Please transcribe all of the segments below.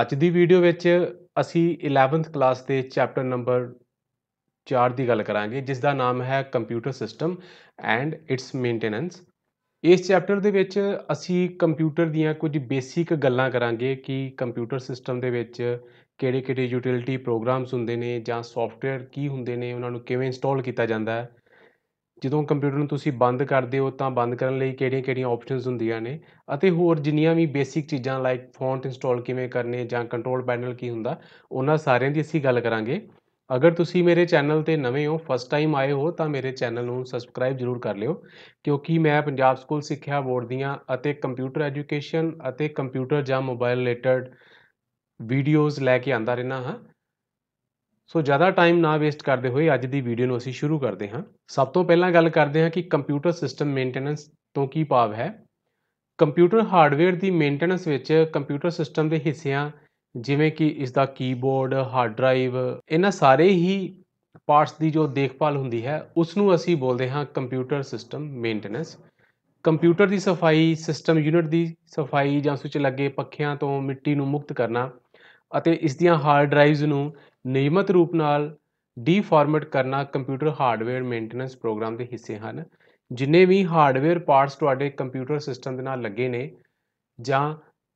ਅੱਜ ਦੀ ਵੀਡੀਓ ਵਿੱਚ ਅਸੀਂ 11th ਕਲਾਸ ਦੇ ਚੈਪਟਰ ਨੰਬਰ 4 ਦੀ ਗੱਲ ਕਰਾਂਗੇ ਜਿਸ ਦਾ ਨਾਮ ਹੈ computer system and its maintenance ਇਸ ਚੈਪਟਰ ਦੇ ਵਿੱਚ ਅਸੀਂ ਕੰਪਿਊਟਰ ਦੀਆਂ ਕੁਝ ਬੇਸਿਕ ਗੱਲਾਂ ਕਰਾਂਗੇ ਕਿ ਕੰਪਿਊਟਰ ਸਿਸਟਮ ਦੇ ਵਿੱਚ ਕਿਹੜੇ-ਕਿਹੜੇ ਯੂਟਿਲਿਟੀ ਪ੍ਰੋਗਰਾਮਸ ਹੁੰਦੇ ਨੇ ਜਾਂ ਸੌਫਟਵੇਅਰ ਕੀ ਹੁੰਦੇ ਨੇ ਉਹਨਾਂ ਨੂੰ ਕਿਵੇਂ ਇੰਸਟਾਲ ਕੀਤਾ ਜਾਂਦਾ ਹੈ ਜਦੋਂ ਕੰਪਿਊਟਰ ਨੂੰ ਤੁਸੀਂ ਬੰਦ ਕਰਦੇ ਹੋ ਤਾਂ ਬੰਦ ਕਰਨ ਲਈ ਕਿਹੜੀਆਂ-ਕਿਹੜੀਆਂ ਆਪਸ਼ਨਸ ਹੁੰਦੀਆਂ ਨੇ ਅਤੇ ਹੋਰ ਜਿੰਨੀਆਂ ਵੀ ਬੇਸਿਕ ਚੀਜ਼ਾਂ ਲਾਈਕ ਫੌਂਟ ਇੰਸਟਾਲ ਕਿਵੇਂ ਕਰਨੇ ਜਾਂ ਕੰਟਰੋਲ ਪੈਨਲ ਕੀ ਹੁੰਦਾ ਉਹਨਾਂ ਸਾਰਿਆਂ ਦੀ ਅਸੀਂ ਗੱਲ ਕਰਾਂਗੇ ਅਗਰ ਤੁਸੀਂ ਮੇਰੇ ਚੈਨਲ ਤੇ ਨਵੇਂ ਹੋ ਫਸਟ ਟਾਈਮ ਆਏ ਹੋ ਤਾਂ ਮੇਰੇ ਚੈਨਲ ਨੂੰ ਸਬਸਕ੍ਰਾਈਬ ਜ਼ਰੂਰ ਕਰ ਲਿਓ ਕਿਉਂਕਿ ਮੈਂ ਪੰਜਾਬ ਸਕੂਲ ਸਿੱਖਿਆ ਬੋਰਡ ਦੀਆਂ ਅਤੇ ਕੰਪਿਊਟਰ ਐਜੂਕੇਸ਼ਨ ਅਤੇ ਕੰਪਿਊਟਰ ਜਾਂ ਮੋਬਾਈਲ ਰਿਲੇਟਡ ਵੀਡੀਓਜ਼ ਲੈ ਕੇ ਆਂਦਾ ਰਹਿਣਾ ਹਾਂ ਸੋ ਜ਼ਿਆਦਾ ਟਾਈਮ ਨਾ ਵੇਸਟ ਕਰਦੇ ਹੋਏ ਅੱਜ ਦੀ ਵੀਡੀਓ ਨੂੰ ਅਸੀਂ ਸ਼ੁਰੂ ਕਰਦੇ ਹਾਂ ਸਭ ਤੋਂ ਪਹਿਲਾਂ ਗੱਲ ਕਰਦੇ ਹਾਂ ਕਿ ਕੰਪਿਊਟਰ ਸਿਸਟਮ ਮੇਨਟੇਨੈਂਸ ਤੋਂ ਕੀ ਭਾਵ ਹੈ ਕੰਪਿਊਟਰ ਹਾਰਡਵੇਅਰ ਦੀ ਮੇਨਟੇਨੈਂਸ ਵਿੱਚ ਕੰਪਿਊਟਰ ਸਿਸਟਮ ਦੇ ਹਿੱਸਿਆਂ ਜਿਵੇਂ ਕਿ ਇਸ ਦਾ ਕੀਬੋਰਡ ਹਾਰਡ ਡਰਾਈਵ ਇਹਨਾਂ ਸਾਰੇ ਹੀ ਪਾਰਟਸ ਦੀ ਜੋ ਦੇਖਭਾਲ ਹੁੰਦੀ ਹੈ ਉਸ ਨੂੰ ਅਸੀਂ ਬੋਲਦੇ ਹਾਂ ਕੰਪਿਊਟਰ ਸਿਸਟਮ ਮੇਨਟੇਨੈਂਸ ਕੰਪਿਊਟਰ ਦੀ ਸਫਾਈ ਸਿਸਟਮ ਯੂਨਿਟ ਦੀ ਸਫਾਈ ਜਾਂ ਸੁਚ ਲੱਗੇ ਪੱਖਿਆਂ ਤੋਂ ਮਿੱਟੀ ਨੂੰ ਮੁਕਤ ਕਰਨਾ ਅਤੇ ਇਸ ਦੀਆਂ ਹਾਰਡ ਡਰਾਈਵਸ ਨੂੰ ਨਿਯਮਤ ਰੂਪ ਨਾਲ ਡੀਫਾਰਮੈਟ ਕਰਨਾ ਕੰਪਿਊਟਰ ਹਾਰਡਵੇਅਰ ਮੇਨਟੇਨੈਂਸ ਪ੍ਰੋਗਰਾਮ ਦੇ ਹਿੱਸੇ ਹਨ ਜਿੰਨੇ ਵੀ ਹਾਰਡਵੇਅਰ ਪਾਰਟਸ ਤੁਹਾਡੇ ਕੰਪਿਊਟਰ ਸਿਸਟਮ ਦੇ ਨਾਲ ਲੱਗੇ ਨੇ ਜਾਂ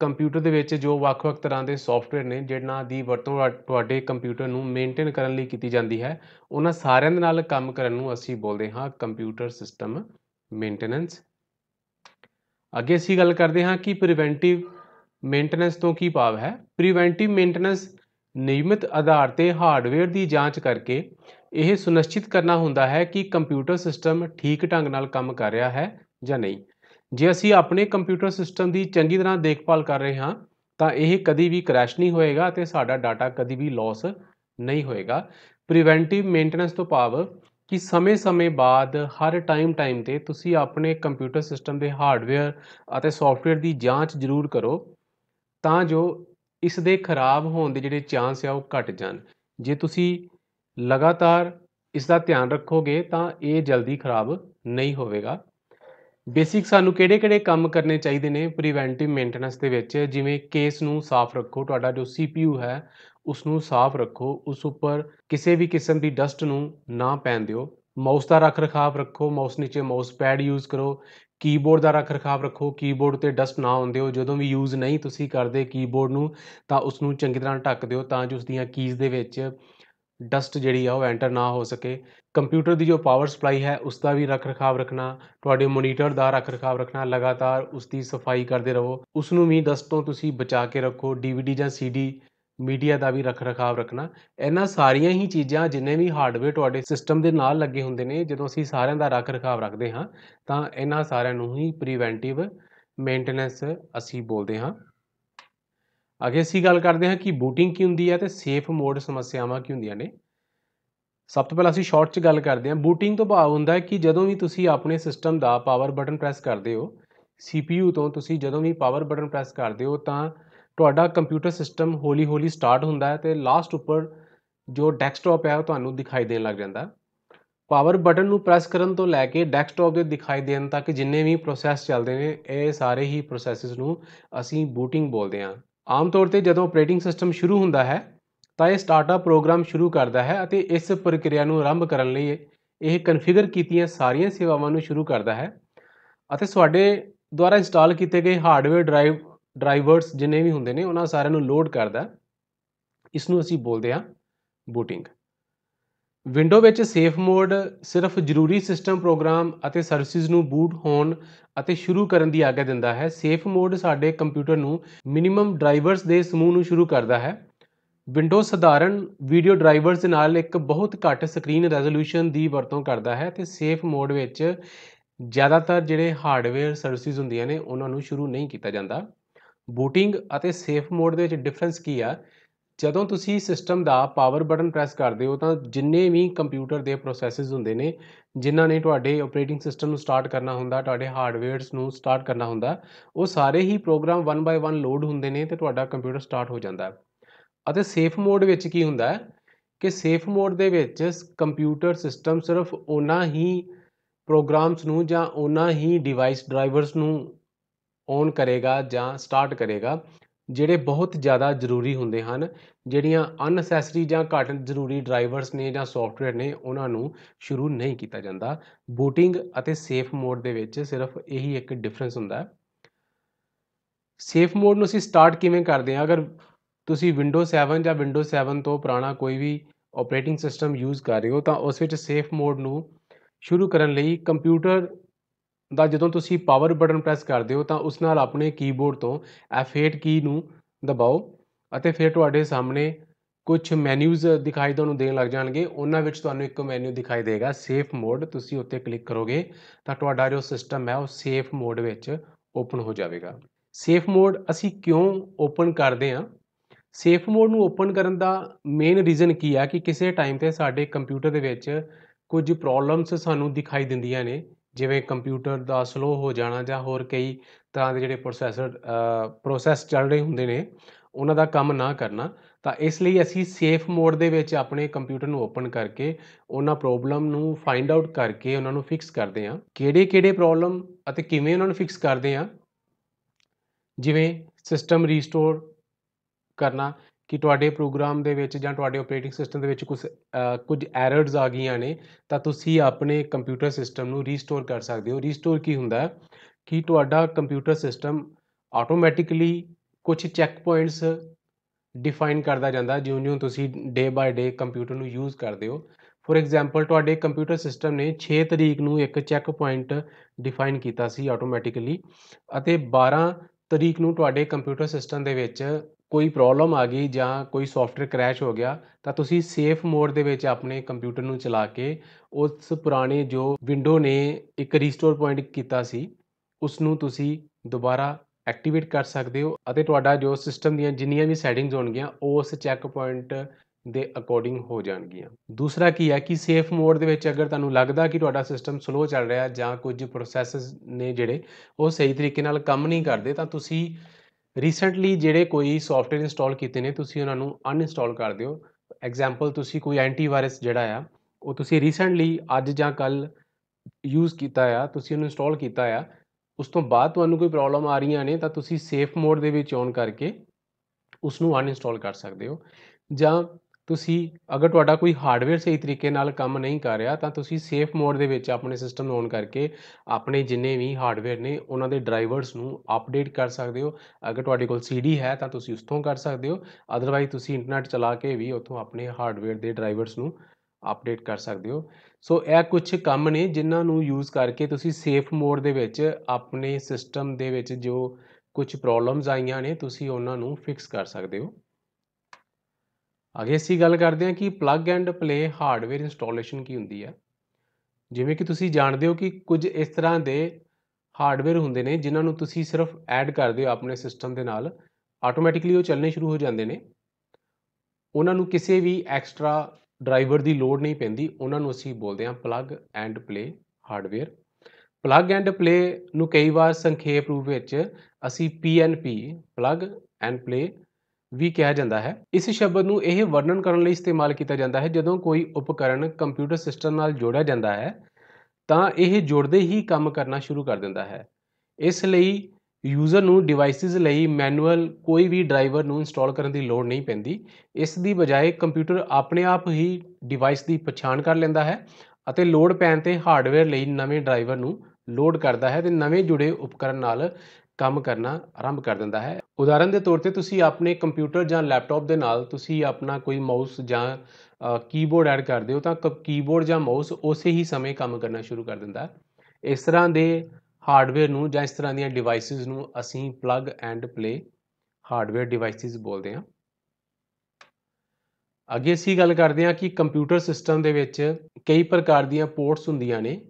ਕੰਪਿਊਟਰ ਦੇ ਵਿੱਚ ਜੋ ਵੱਖ-ਵੱਖ ਤਰ੍ਹਾਂ ਦੇ ਸੌਫਟਵੇਅਰ ਨੇ ਜਿਹਨਾਂ ਦੀ ਵਰਤੋਂ ਤੁਹਾਡੇ ਕੰਪਿਊਟਰ ਨੂੰ ਮੇਨਟੇਨ ਕਰਨ ਲਈ ਕੀਤੀ ਜਾਂਦੀ ਹੈ ਉਹਨਾਂ ਸਾਰਿਆਂ ਦੇ ਨਾਲ ਕੰਮ ਕਰਨ ਨੂੰ ਅਸੀਂ ਬੋਲਦੇ ਹਾਂ ਕੰਪਿਊਟਰ ਸਿਸਟਮ ਮੇਨਟੇਨੈਂਸ ਅੱਗੇ ਅਸੀਂ ਗੱਲ ਕਰਦੇ ਹਾਂ ਕਿ ਪ੍ਰੀਵੈਂਟਿਵ ਮੇਨਟੇਨੈਂਸ ਤੋਂ ਕੀ ਭਾਵ ਹੈ ਪ੍ਰੀਵੈਂਟਿਵ ਮੇਨਟੇਨੈਂਸ ਨਿਯਮਿਤ ਆਧਾਰ ਤੇ ਹਾਰਡਵੇਅਰ ਦੀ ਜਾਂਚ ਕਰਕੇ ਇਹ ਸੁਨਿਸ਼ਚਿਤ ਕਰਨਾ ਹੁੰਦਾ ਹੈ ਕਿ ਕੰਪਿਊਟਰ ਸਿਸਟਮ ਠੀਕ ਢੰਗ ਨਾਲ ਕੰਮ ਕਰ ਰਿਹਾ ਹੈ ਜਾਂ ਨਹੀਂ ਜੇ ਅਸੀਂ ਆਪਣੇ ਕੰਪਿਊਟਰ ਸਿਸਟਮ ਦੀ ਚੰਗੀ ਤਰ੍ਹਾਂ ਦੇਖਭਾਲ ਕਰ ਰਹੇ ਹਾਂ ਤਾਂ ਇਹ ਕਦੀ ਵੀ ਕ੍ਰੈਸ਼ ਨਹੀਂ ਹੋਏਗਾ ਤੇ ਸਾਡਾ ਡਾਟਾ ਕਦੀ ਵੀ ਲਾਸ ਨਹੀਂ ਹੋਏਗਾ ਪ੍ਰੀਵੈਂਟਿਵ ਮੇਨਟੇਨੈਂਸ ਤੋਂ ਭਾਵ ਕਿ ਸਮੇਂ-ਸਮੇਂ ਬਾਅਦ ਹਰ ਟਾਈਮ ਟਾਈਮ ਤੇ ਤੁਸੀਂ ਆਪਣੇ ਕੰਪਿਊਟਰ ਸਿਸਟਮ ਦੇ ਹਾਰਡਵੇਅਰ ਅਤੇ ਸੌਫਟਵੇਅਰ ਦੀ ਜਾਂਚ ਜ਼ਰੂਰ ਕਰੋ ਤਾਂ ਜੋ ਇਸ ਦੇ ਖਰਾਬ ਹੋਣ ਦੇ ਜਿਹੜੇ ਚਾਂਸ ਆ ਉਹ ਘਟ ਜਾਣ ਜੇ ਤੁਸੀਂ ਲਗਾਤਾਰ ਇਸ ਦਾ ਧਿਆਨ ਰੱਖੋਗੇ ਤਾਂ ਇਹ ਜਲਦੀ ਖਰਾਬ ਨਹੀਂ ਹੋਵੇਗਾ ਬੇਸਿਕ ਸਾਨੂੰ ਕਿਹੜੇ-ਕਿਹੜੇ ਕੰਮ ਕਰਨੇ ਚਾਹੀਦੇ ਨੇ ਪ੍ਰੀਵੈਂਟਿਵ ਮੇਨਟੇਨੈਂਸ ਦੇ ਵਿੱਚ ਜਿਵੇਂ ਕੇਸ ਨੂੰ ਸਾਫ਼ ਰੱਖੋ ਤੁਹਾਡਾ ਜੋ ਸੀਪੀਯੂ ਹੈ ਉਸ ਨੂੰ ਸਾਫ਼ ਰੱਖੋ ਉਸ ਉੱਪਰ ਕਿਸੇ ਵੀ ਕਿਸਮ ਦੀ ਡਸਟ ਨੂੰ ਨਾ ਪੈਣ ਦਿਓ ਮਾਊਸ ਦਾ ਰੱਖ-ਰਖਾਵ ਰੱਖੋ ਮਾਊਸ ਨੀਚੇ ਮਾਊਸ ਪੈਡ ਯੂਜ਼ ਕਰੋ ਕੀਬੋਰਡ ਦਾ ਰੱਖ ਰਖਾਵ ਰੱਖੋ ਕੀਬੋਰਡ ਤੇ ਡਸਟ ਨਾ ਹੁੰਦੇ ਹੋ ਜਦੋਂ ਵੀ ਯੂਜ਼ ਨਹੀਂ ਤੁਸੀਂ ਕਰਦੇ ਕੀਬੋਰਡ ਨੂੰ ਤਾਂ ਉਸ ਨੂੰ ਚੰਗੀ ਤਰ੍ਹਾਂ ਢੱਕ ਦਿਓ ਤਾਂ ਜੋ ਉਸ ਦੀਆਂ ਕੀਜ਼ ਦੇ ਵਿੱਚ ਡਸਟ ਜਿਹੜੀ ਆ ਉਹ ਐਂਟਰ ਨਾ ਹੋ ਸਕੇ ਕੰਪਿਊਟਰ ਦੀ ਜੋ ਪਾਵਰ ਸਪਲਾਈ ਹੈ ਉਸ ਦਾ ਵੀ ਰੱਖ ਰਖਾਵ ਰੱਖਣਾ ਤੁਹਾਡੇ ਮੋਨੀਟਰ ਦਾ ਰੱਖ ਰਖਾਵ ਰੱਖਣਾ ਲਗਾਤਾਰ ਉਸ ਦੀ ਸਫਾਈ ਕਰਦੇ ਰਹੋ ਉਸ ਨੂੰ ਵੀ ਡਸਟ ਤੋਂ ਤੁਸੀਂ ਬਚਾ ਕੇ ਰੱਖੋ ਡੀਵੀਡੀ ਜਾਂ ਸੀਡੀ ਮੀਡੀਆ ਦਾ ਵੀ ਰੱਖ-ਰਖਾਵ ਰੱਖਣਾ ਇਹਨਾਂ ਸਾਰੀਆਂ ਹੀ ਚੀਜ਼ਾਂ ਜਿੰਨੇ ਵੀ ਹਾਰਡਵੇਅਰ ਤੁਹਾਡੇ ਸਿਸਟਮ ਦੇ ਨਾਲ ਲੱਗੇ ਹੁੰਦੇ ਨੇ ਜਦੋਂ ਅਸੀਂ ਸਾਰਿਆਂ ਦਾ ਰੱਖ-ਰਖਾਵ ਰੱਖਦੇ ਹਾਂ ਤਾਂ ਇਹਨਾਂ ਸਾਰਿਆਂ ਨੂੰ ਹੀ ਪ੍ਰੀਵੈਂਟਿਵ ਮੇਨਟੇਨੈਂਸ ਅਸੀਂ ਬੋਲਦੇ ਹਾਂ ਅੱਗੇ ਅਸੀਂ ਗੱਲ ਕਰਦੇ ਹਾਂ ਕਿ ਬੂਟਿੰਗ ਕੀ ਹੁੰਦੀ ਹੈ ਤੇ ਸੇਫ ਮੋਡ ਸਮੱਸਿਆਵਾਂ ਕੀ ਹੁੰਦੀਆਂ ਨੇ ਸਭ ਤੋਂ ਪਹਿਲਾਂ ਅਸੀਂ ਸ਼ਾਰਟ 'ਚ ਗੱਲ ਕਰਦੇ ਹਾਂ ਬੂਟਿੰਗ ਤੋਂ ਭਾਵ ਹੁੰਦਾ ਹੈ ਕਿ ਜਦੋਂ ਵੀ ਤੁਸੀਂ ਆਪਣੇ ਸਿਸਟਮ ਦਾ ਪਾਵਰ ਬਟਨ ਪ੍ਰੈਸ ਕਰਦੇ ਹੋ CPU ਤੋਂ ਤੁਸੀਂ ਜਦੋਂ ਵੀ ਪਾਵਰ ਬਟਨ ਪ੍ਰੈਸ ਕਰਦੇ ਹੋ ਤਾਂ ਤੁਹਾਡਾ ਕੰਪਿਊਟਰ ਸਿਸਟਮ ਹੌਲੀ-ਹੌਲੀ ਸਟਾਰਟ ਹੁੰਦਾ ਹੈ ਤੇ ਲਾਸਟ ਉੱਪਰ ਜੋ ਡੈਸਕਟਾਪ ਹੈ ਉਹ ਤੁਹਾਨੂੰ ਦਿਖਾਈ ਦੇਣ ਲੱਗ ਜਾਂਦਾ ਪਾਵਰ ਬਟਨ ਨੂੰ ਪ੍ਰੈਸ ਕਰਨ ਤੋਂ ਲੈ ਕੇ ਡੈਸਕਟਾਪ ਦੇ ਦਿਖਾਈ ਦੇਣ ਤੱਕ ਜਿੰਨੇ ਵੀ ਪ੍ਰੋਸੈਸ ਚੱਲਦੇ ਨੇ ਇਹ ਸਾਰੇ ਹੀ ਪ੍ਰੋਸੈਸਸ ਨੂੰ ਅਸੀਂ ਬੂਟਿੰਗ ਬੋਲਦੇ ਹਾਂ ਆਮ ਤੌਰ ਤੇ ਜਦੋਂ ਆਪਰੇਟਿੰਗ ਸਿਸਟਮ ਸ਼ੁਰੂ ਹੁੰਦਾ ਹੈ ਤਾਂ ਇਹ ਸਟਾਰਟਅਪ ਪ੍ਰੋਗਰਾਮ ਸ਼ੁਰੂ ਕਰਦਾ ਹੈ ਅਤੇ ਇਸ ਪ੍ਰਕਿਰਿਆ ਨੂੰ ਆਰੰਭ ਕਰਨ ਲਈ ਇਹ ਕਨਫਿਗਰ ਕੀਤੀਆਂ ਸਾਰੀਆਂ ਸੇਵਾਵਾਂ ਨੂੰ ਸ਼ੁਰੂ ਕਰਦਾ ਹੈ ਅਤੇ ਤੁਹਾਡੇ ਦੁਆਰਾ ਇੰਸਟਾਲ ਕੀਤੇ ਗਏ ਹਾਰਡਵੇਅਰ ਡਰਾਈਵ ਡਰਾਈਵਰਸ ਜਿੰਨੇ ਵੀ ਹੁੰਦੇ ਨੇ ਉਹਨਾਂ ਸਾਰਿਆਂ ਨੂੰ ਲੋਡ ਕਰਦਾ ਇਸ ਨੂੰ ਅਸੀਂ ਬੋਲਦੇ ਆ ਬੂਟਿੰਗ ਵਿੰਡੋ ਵਿੱਚ ਸੇਫ ਮੋਡ ਸਿਰਫ ਜ਼ਰੂਰੀ ਸਿਸਟਮ ਪ੍ਰੋਗਰਾਮ ਅਤੇ ਸਰਵਿਸਿਜ਼ ਨੂੰ ਬੂਟ ਹੋਣ ਅਤੇ ਸ਼ੁਰੂ ਕਰਨ ਦੀ ਆਗਿਆ ਦਿੰਦਾ ਹੈ ਸੇਫ ਮੋਡ ਸਾਡੇ ਕੰਪਿਊਟਰ ਨੂੰ ਮਿਨੀਮਮ ਡਰਾਈਵਰਸ ਦੇ ਸਮੂਹ ਨੂੰ ਸ਼ੁਰੂ ਕਰਦਾ ਹੈ ਵਿੰਡੋ ਸਧਾਰਨ ਵੀਡੀਓ ਡਰਾਈਵਰਸ ਦੇ ਨਾਲ ਇੱਕ ਬਹੁਤ ਘੱਟ ਸਕਰੀਨ ਰੈਜ਼ੋਲੂਸ਼ਨ ਦੀ ਵਰਤੋਂ ਕਰਦਾ ਹੈ ਤੇ ਸੇਫ ਮੋਡ ਵਿੱਚ ਜ਼ਿਆਦਾਤਰ ਜਿਹੜੇ ਹਾਰਡਵੇਅਰ ਸਰਵਿਸਿਜ਼ ਹੁੰਦੀਆਂ ਨੇ ਉਹਨਾਂ ਨੂੰ ਸ਼ੁਰੂ ਨਹੀਂ ਕੀਤਾ ਜਾਂਦਾ ਬੂਟਿੰਗ ਅਤੇ ਸੇਫ ਮੋਡ ਦੇ ਵਿੱਚ ਡਿਫਰੈਂਸ ਕੀ ਆ ਜਦੋਂ ਤੁਸੀਂ ਸਿਸਟਮ ਦਾ ਪਾਵਰ ਬਟਨ ਪ੍ਰੈਸ ਕਰਦੇ ਹੋ ਤਾਂ ਜਿੰਨੇ ਵੀ ਕੰਪਿਊਟਰ ਦੇ ਪ੍ਰੋਸੈਸਸ ਹੁੰਦੇ ਨੇ ਜਿਨ੍ਹਾਂ ਨੇ ਤੁਹਾਡੇ ਆਪਰੇਟਿੰਗ ਸਿਸਟਮ ਨੂੰ ਸਟਾਰਟ ਕਰਨਾ ਹੁੰਦਾ ਤੁਹਾਡੇ ਹਾਰਡਵੇਅਰਸ ਨੂੰ ਸਟਾਰਟ ਕਰਨਾ ਹੁੰਦਾ ਉਹ ਸਾਰੇ ਹੀ ਪ੍ਰੋਗਰਾਮ 1 ਬਾਈ 1 ਲੋਡ ਹੁੰਦੇ ਨੇ ਤੇ ਤੁਹਾਡਾ ਕੰਪਿਊਟਰ ਸਟਾਰਟ ਹੋ ਜਾਂਦਾ ਅਤੇ ਸੇਫ ਮੋਡ ਵਿੱਚ ਕੀ ਹੁੰਦਾ ਕਿ ਸੇਫ ਮੋਡ ਦੇ ਵਿੱਚ ਕੰਪਿਊਟਰ ਸਿਸਟਮ ਸਿਰਫ ਉਹਨਾਂ ਹੀ ਪ੍ਰੋਗਰਾਮਸ ਨੂੰ ਜਾਂ ਉਹਨਾਂ ਹੀ ਡਿਵਾਈਸ ਡਰਾਈਵਰਸ ਨੂੰ ਔਨ ਕਰੇਗਾ ਜਾਂ ਸਟਾਰਟ ਕਰੇਗਾ ਜਿਹੜੇ ਬਹੁਤ ਜ਼ਿਆਦਾ ਜ਼ਰੂਰੀ ਹੁੰਦੇ ਹਨ ਜਿਹੜੀਆਂ ਅਨਸੈਸਰੀ ਜਾਂ ਘੱਟ ਜ਼ਰੂਰੀ ਡਰਾਈਵਰਸ ਨੇ ਜਾਂ ਸੌਫਟਵੇਅਰ ਨੇ ਉਹਨਾਂ ਨੂੰ ਸ਼ੁਰੂ ਨਹੀਂ ਕੀਤਾ ਜਾਂਦਾ ਬੂਟਿੰਗ ਅਤੇ ਸੇਫ ਮੋਡ ਦੇ ਵਿੱਚ ਸਿਰਫ ਇਹੀ ਇੱਕ ਡਿਫਰੈਂਸ ਹੁੰਦਾ ਹੈ ਸੇਫ ਮੋਡ ਨੂੰ ਅਸੀਂ ਸਟਾਰਟ ਕਿਵੇਂ ਕਰਦੇ ਹਾਂ ਅਗਰ ਤੁਸੀਂ ਵਿੰਡੋ 7 ਜਾਂ ਵਿੰਡੋ 7 ਤੋਂ ਪੁਰਾਣਾ ਕੋਈ ਵੀ ਆਪਰੇਟਿੰਗ ਸਿਸਟਮ ਯੂਜ਼ ਕਰ ਰਹੇ ਹੋ ਤਾਂ ਉਸ ਵਿੱਚ ਸੇਫ ਮੋਡ ਨੂੰ ਸ਼ੁਰੂ ਕਰਨ ਲਈ ਕੰਪਿਊਟਰ ਦਾ ਜਦੋਂ ਤੁਸੀਂ ਪਾਵਰ ਬਟਨ ਪ੍ਰੈਸ ਕਰਦੇ ਹੋ ਤਾਂ ਉਸ ਨਾਲ ਆਪਣੇ ਕੀਬੋਰਡ ਤੋਂ F8 ਕੀ ਨੂੰ ਦਬਾਓ ਅਤੇ ਫਿਰ ਤੁਹਾਡੇ ਸਾਹਮਣੇ ਕੁਝ ਮੈਨਿਊਜ਼ ਦਿਖਾਈ ਤੁਹਾਨੂੰ ਦੇਣ ਲੱਗ ਜਾਣਗੇ ਉਹਨਾਂ ਵਿੱਚ ਤੁਹਾਨੂੰ ਇੱਕ ਮੈਨਿਊ ਦਿਖਾਈ ਦੇਗਾ ਸੇਫ ਮੋਡ ਤੁਸੀਂ ਉੱਤੇ ਕਲਿੱਕ ਕਰੋਗੇ ਤਾਂ ਤੁਹਾਡਾ ਜੋ ਸਿਸਟਮ ਹੈ ਉਹ ਸੇਫ ਮੋਡ ਵਿੱਚ ਓਪਨ ਹੋ ਜਾਵੇਗਾ ਸੇਫ ਮੋਡ ਅਸੀਂ ਕਿਉਂ ਓਪਨ ਕਰਦੇ ਹਾਂ ਸੇਫ ਮੋਡ ਨੂੰ ਓਪਨ ਕਰਨ ਦਾ ਮੇਨ ਰੀਜ਼ਨ ਕੀ ਹੈ ਕਿ ਕਿਸੇ ਟਾਈਮ ਤੇ ਸਾਡੇ ਕੰਪਿਊਟਰ ਦੇ ਵਿੱਚ ਕੁਝ ਪ੍ਰੋਬਲਮਸ ਸਾਨੂੰ ਦਿਖਾਈ ਦਿੰਦੀਆਂ ਨੇ ਜਿਵੇਂ ਕੰਪਿਊਟਰ ਦਾ ਸਲੋ ਹੋ ਜਾਣਾ ਜਾਂ ਹੋਰ ਕਈ ਤਰ੍ਹਾਂ ਦੇ ਜਿਹੜੇ ਪ੍ਰੋਸੈਸਰ ਪ੍ਰੋਸੈਸ ਚੱਲ ਰਹੇ ਹੁੰਦੇ ਨੇ ਉਹਨਾਂ ਦਾ ਕੰਮ ਨਾ ਕਰਨਾ ਤਾਂ ਇਸ ਲਈ ਅਸੀਂ ਸੇਫ ਮੋਡ ਦੇ ਵਿੱਚ ਆਪਣੇ ਕੰਪਿਊਟਰ ਨੂੰ ਓਪਨ ਕਰਕੇ ਉਹਨਾਂ ਪ੍ਰੋਬਲਮ ਨੂੰ ਫਾਈਂਡ ਆਊਟ ਕਰਕੇ ਉਹਨਾਂ ਨੂੰ ਫਿਕਸ ਕਰਦੇ ਹਾਂ ਕਿਹੜੇ-ਕਿਹੜੇ ਪ੍ਰੋਬਲਮ ਅਤੇ ਕਿਵੇਂ ਉਹਨਾਂ ਨੂੰ ਫਿਕਸ ਕਰਦੇ ਹਾਂ ਜਿਵੇਂ ਸਿਸਟਮ ਰੀਸਟੋਰ ਕਰਨਾ ਕਿ ਤੁਹਾਡੇ ਪ੍ਰੋਗਰਾਮ ਦੇ ਵਿੱਚ ਜਾਂ ਤੁਹਾਡੇ ਆਪਰੇਟਿੰਗ ਸਿਸਟਮ ਦੇ ਵਿੱਚ ਕੁਝ ਕੁਝ ਐਰਰਸ ਆ ਗਈਆਂ ਨੇ ਤਾਂ ਤੁਸੀਂ ਆਪਣੇ ਕੰਪਿਊਟਰ ਸਿਸਟਮ ਨੂੰ ਰੀਸਟੋਰ ਕਰ ਸਕਦੇ ਹੋ ਰੀਸਟੋਰ ਕੀ ਹੁੰਦਾ ਕਿ ਤੁਹਾਡਾ ਕੰਪਿਊਟਰ ਸਿਸਟਮ ਆਟੋਮੈਟਿਕਲੀ ਕੁਝ ਚੈੱਕ ਪੁਆਇੰਟਸ ਡਿਫਾਈਨ ਕਰਦਾ ਜਾਂਦਾ ਜਿਉਂ-ਜਿਉਂ ਤੁਸੀਂ ਡੇ ਬਾਈ ਡੇ ਕੰਪਿਊਟਰ ਨੂੰ ਯੂਜ਼ ਕਰਦੇ ਹੋ ਫੋਰ ਐਗਜ਼ਾਮਪਲ ਤੁਹਾਡੇ ਕੰਪਿਊਟਰ ਸਿਸਟਮ ਨੇ 6 ਤਰੀਕ ਨੂੰ ਇੱਕ ਚੈੱਕ ਪੁਆਇੰਟ ਡਿਫਾਈਨ ਕੀਤਾ ਸੀ ਆਟੋਮੈਟਿਕਲੀ ਅਤੇ 12 ਤਰੀਕ ਨੂੰ ਤੁਹਾਡੇ ਕੰਪਿਊਟਰ ਸਿਸਟਮ ਦੇ ਵਿੱਚ ਕੋਈ ਪ੍ਰੋਬਲਮ ਆ ਗਈ ਜਾਂ ਕੋਈ ਸੌਫਟਵੇਅਰ ਕ੍ਰੈਸ਼ ਹੋ ਗਿਆ ਤਾਂ ਤੁਸੀਂ ਸੇਫ ਮੋਡ ਦੇ ਵਿੱਚ ਆਪਣੇ ਕੰਪਿਊਟਰ ਨੂੰ ਚਲਾ ਕੇ ਉਸ ਪੁਰਾਣੇ ਜੋ ਵਿੰਡੋ ਨੇ ਇੱਕ ਰੀਸਟੋਰ ਪੁਆਇੰਟ ਕੀਤਾ ਸੀ ਉਸ ਨੂੰ ਤੁਸੀਂ ਦੁਬਾਰਾ ਐਕਟੀਵੇਟ ਕਰ ਸਕਦੇ ਹੋ ਅਤੇ ਤੁਹਾਡਾ ਜੋ ਸਿਸਟਮ ਦੀਆਂ ਜਿੰਨੀਆਂ ਵੀ ਸੈਟਿੰਗਸ ਹੋਣਗੀਆਂ ਉਸ ਚੈੱਕ ਪੁਆਇੰਟ ਦੇ ਅਕੋਰਡਿੰਗ ਹੋ ਜਾਣਗੀਆਂ ਦੂਸਰਾ ਕੀ ਹੈ ਕਿ ਸੇਫ ਮੋਡ ਦੇ ਵਿੱਚ ਅਗਰ ਤੁਹਾਨੂੰ ਲੱਗਦਾ ਕਿ ਤੁਹਾਡਾ ਸਿਸਟਮ ਸਲੋ ਚੱਲ ਰਿਹਾ ਜਾਂ ਕੁਝ ਪ੍ਰੋਸੈਸਸ ਨੇ ਜਿਹੜੇ ਉਹ ਸਹੀ ਤਰੀਕੇ ਨਾਲ ਕੰਮ ਨਹੀਂ ਕਰਦੇ ਤਾਂ ਤੁਸੀਂ ਰੀਸੈਂਟਲੀ ਜਿਹੜੇ ਕੋਈ ਸੌਫਟਵੇਅਰ ਇੰਸਟਾਲ ਕੀਤੇ ਨੇ ਤੁਸੀਂ ਉਹਨਾਂ ਨੂੰ ਅਨਇੰਸਟਾਲ ਕਰ ਦਿਓ ਐਗਜ਼ਾਮਪਲ ਤੁਸੀਂ ਕੋਈ ਐਂਟੀਵਾਇਰਸ ਜਿਹੜਾ ਆ ਉਹ ਤੁਸੀਂ ਰੀਸੈਂਟਲੀ ਅੱਜ ਜਾਂ ਕੱਲ ਯੂਜ਼ ਕੀਤਾ ਆ ਤੁਸੀਂ ਉਹਨੂੰ ਇੰਸਟਾਲ ਕੀਤਾ ਆ ਉਸ ਤੋਂ ਬਾਅਦ ਤੁਹਾਨੂੰ ਕੋਈ ਪ੍ਰੋਬਲਮ ਆ ਰਹੀਆਂ ਨੇ ਤਾਂ ਤੁਸੀਂ ਸੇਫ ਮੋਡ ਦੇ ਵਿੱਚ ਔਨ ਕਰਕੇ ਉਸ ਨੂੰ ਅਨਇੰਸਟਾਲ ਕਰ ਸਕਦੇ ਹੋ ਜਾਂ ਤੁਸੀਂ ਅਗਰ ਤੁਹਾਡਾ ਕੋਈ ਹਾਰਡਵੇਅਰ ਸਹੀ ਤਰੀਕੇ ਨਾਲ ਕੰਮ ਨਹੀਂ ਕਰ ਰਿਹਾ ਤਾਂ ਤੁਸੀਂ ਸੇਫ ਮੋਡ ਦੇ ਵਿੱਚ ਆਪਣੇ ਸਿਸਟਮ ਨੂੰ ਔਨ ਕਰਕੇ ਆਪਣੇ ਜਿੰਨੇ ਵੀ ਹਾਰਡਵੇਅਰ ਨੇ ਉਹਨਾਂ ਦੇ ਡਰਾਈਵਰਸ ਨੂੰ ਅਪਡੇਟ ਕਰ ਸਕਦੇ ਹੋ ਅਗਰ ਤੁਹਾਡੇ ਕੋਲ ਸੀਡੀ ਹੈ ਤਾਂ ਤੁਸੀਂ ਉਸ ਤੋਂ ਕਰ ਸਕਦੇ ਹੋ ਅਦਰਵਾਈਜ਼ ਤੁਸੀਂ ਇੰਟਰਨੈਟ ਚਲਾ ਕੇ ਵੀ ਉੱਥੋਂ ਆਪਣੇ ਹਾਰਡਵੇਅਰ ਦੇ ਡਰਾਈਵਰਸ ਨੂੰ ਅਪਡੇਟ ਕਰ ਸਕਦੇ ਹੋ ਸੋ ਇਹ ਕੁਝ ਕੰਮ ਨੇ ਜਿਨ੍ਹਾਂ ਨੂੰ ਯੂਜ਼ ਕਰਕੇ ਤੁਸੀਂ ਸੇਫ ਮੋਡ ਦੇ ਵਿੱਚ ਆਪਣੇ ਸਿਸਟਮ ਦੇ ਵਿੱਚ ਜੋ ਕੁਝ ਪ੍ਰੋਬਲਮਸ ਆਈਆਂ ਨੇ ਤੁਸੀਂ ਉਹਨਾਂ ਨੂੰ ਫਿਕਸ ਕਰ ਸਕਦੇ ਹੋ ਅਗੇ ਅਸੀਂ ਗੱਲ ਕਰਦੇ ਹਾਂ ਕਿ plug and play hardware installation ਕੀ ਹੁੰਦੀ ਹੈ ਜਿਵੇਂ ਕਿ ਤੁਸੀਂ ਜਾਣਦੇ ਹੋ ਕਿ ਕੁਝ ਇਸ ਤਰ੍ਹਾਂ ਦੇ ਹਾਰਡਵੇਅਰ ਹੁੰਦੇ ਨੇ ਜਿਨ੍ਹਾਂ ਨੂੰ ਤੁਸੀਂ ਸਿਰਫ ਐਡ ਕਰਦੇ ਹੋ ਆਪਣੇ ਸਿਸਟਮ ਦੇ ਨਾਲ ਆਟੋਮੈਟਿਕਲੀ ਉਹ ਚੱਲਣੇ ਸ਼ੁਰੂ ਹੋ ਜਾਂਦੇ ਨੇ ਉਹਨਾਂ ਨੂੰ ਕਿਸੇ ਵੀ ਐਕਸਟਰਾ ਡਰਾਈਵਰ ਦੀ ਲੋਡ ਨਹੀਂ ਪੈਂਦੀ ਉਹਨਾਂ ਨੂੰ ਅਸੀਂ ਬੋਲਦੇ ਹਾਂ plug and play hardware plug and play ਨੂੰ ਕਈ ਵਾਰ ਸੰਖੇਪ ਰੂਪ ਵਿੱਚ ਅਸੀਂ ਪੀ ਪਲੱਗ ਐਂਡ ਪਲੇ ਵੀ ਕਿਹਾ ਜਾਂਦਾ ਹੈ ਇਸ ਸ਼ਬਦ ਨੂੰ ਇਹ ਵਰਣਨ ਕਰਨ ਲਈ ਇਸਤੇਮਾਲ ਕੀਤਾ ਜਾਂਦਾ ਹੈ ਜਦੋਂ ਕੋਈ ਉਪਕਰਣ ਕੰਪਿਊਟਰ ਸਿਸਟਮ ਨਾਲ ਜੋੜਿਆ ਜਾਂਦਾ ਹੈ ਤਾਂ ਇਹ ਜੋੜਦੇ ਹੀ ਕੰਮ ਕਰਨਾ ਸ਼ੁਰੂ ਕਰ ਦਿੰਦਾ ਹੈ ਇਸ ਲਈ ਯੂਜ਼ਰ ਨੂੰ ਡਿਵਾਈਸਿਸ ਲਈ ਮੈਨੂਅਲ ਕੋਈ ਵੀ ਡਰਾਈਵਰ ਨੂੰ ਇੰਸਟਾਲ ਕਰਨ ਦੀ ਲੋੜ ਨਹੀਂ ਪੈਂਦੀ ਇਸ ਦੀ ਬਜਾਏ ਕੰਪਿਊਟਰ ਆਪਣੇ ਆਪ ਹੀ ਡਿਵਾਈਸ ਦੀ ਪਛਾਣ ਕਰ ਲੈਂਦਾ ਹੈ ਅਤੇ ਲੋਡ ਪੈਣ ਤੇ ਹਾਰਡਵੇਅਰ ਲਈ ਨਵੇਂ ਡਰਾਈਵਰ ਨੂੰ ਲੋਡ ਕਰਦਾ ਹੈ ਤੇ ਨਵੇਂ ਜੁੜੇ ਉਪਕਰਨ ਨਾਲ ਕੰਮ ਕਰਨਾ ਆਰੰਭ ਕਰ ਦਿੰਦਾ ਹੈ ਉਦਾਹਰਨ ਦੇ ਤੌਰ ਤੇ ਤੁਸੀਂ ਆਪਣੇ ਕੰਪਿਊਟਰ ਜਾਂ ਲੈਪਟਾਪ ਦੇ ਨਾਲ ਤੁਸੀਂ ਆਪਣਾ ਕੋਈ ਮਾਊਸ ਜਾਂ ਕੀਬੋਰਡ ਐਡ ਕਰਦੇ ਹੋ ਤਾਂ ਕੀਬੋਰਡ ਜਾਂ ਮਾਊਸ ਉਸੇ ਹੀ ਸਮੇਂ ਕੰਮ ਕਰਨਾ ਸ਼ੁਰੂ ਕਰ ਦਿੰਦਾ ਹੈ ਇਸ ਤਰ੍ਹਾਂ ਦੇ ਹਾਰਡਵੇਅਰ ਨੂੰ ਜਾਂ ਇਸ ਤਰ੍ਹਾਂ ਦੀਆਂ ਡਿਵਾਈਸਿਸ ਨੂੰ ਅਸੀਂ plug and play hardware devices ਬੋਲਦੇ ਹਾਂ ਅੱਗੇ ਅਸੀਂ ਗੱਲ ਕਰਦੇ ਹਾਂ ਕਿ ਕੰਪਿਊਟਰ ਸਿਸਟਮ ਦੇ ਵਿੱਚ ਕਈ ਪ੍ਰਕਾਰ ਦੀਆਂ ਪੋਰਟਸ ਹੁੰਦੀਆਂ ਨੇ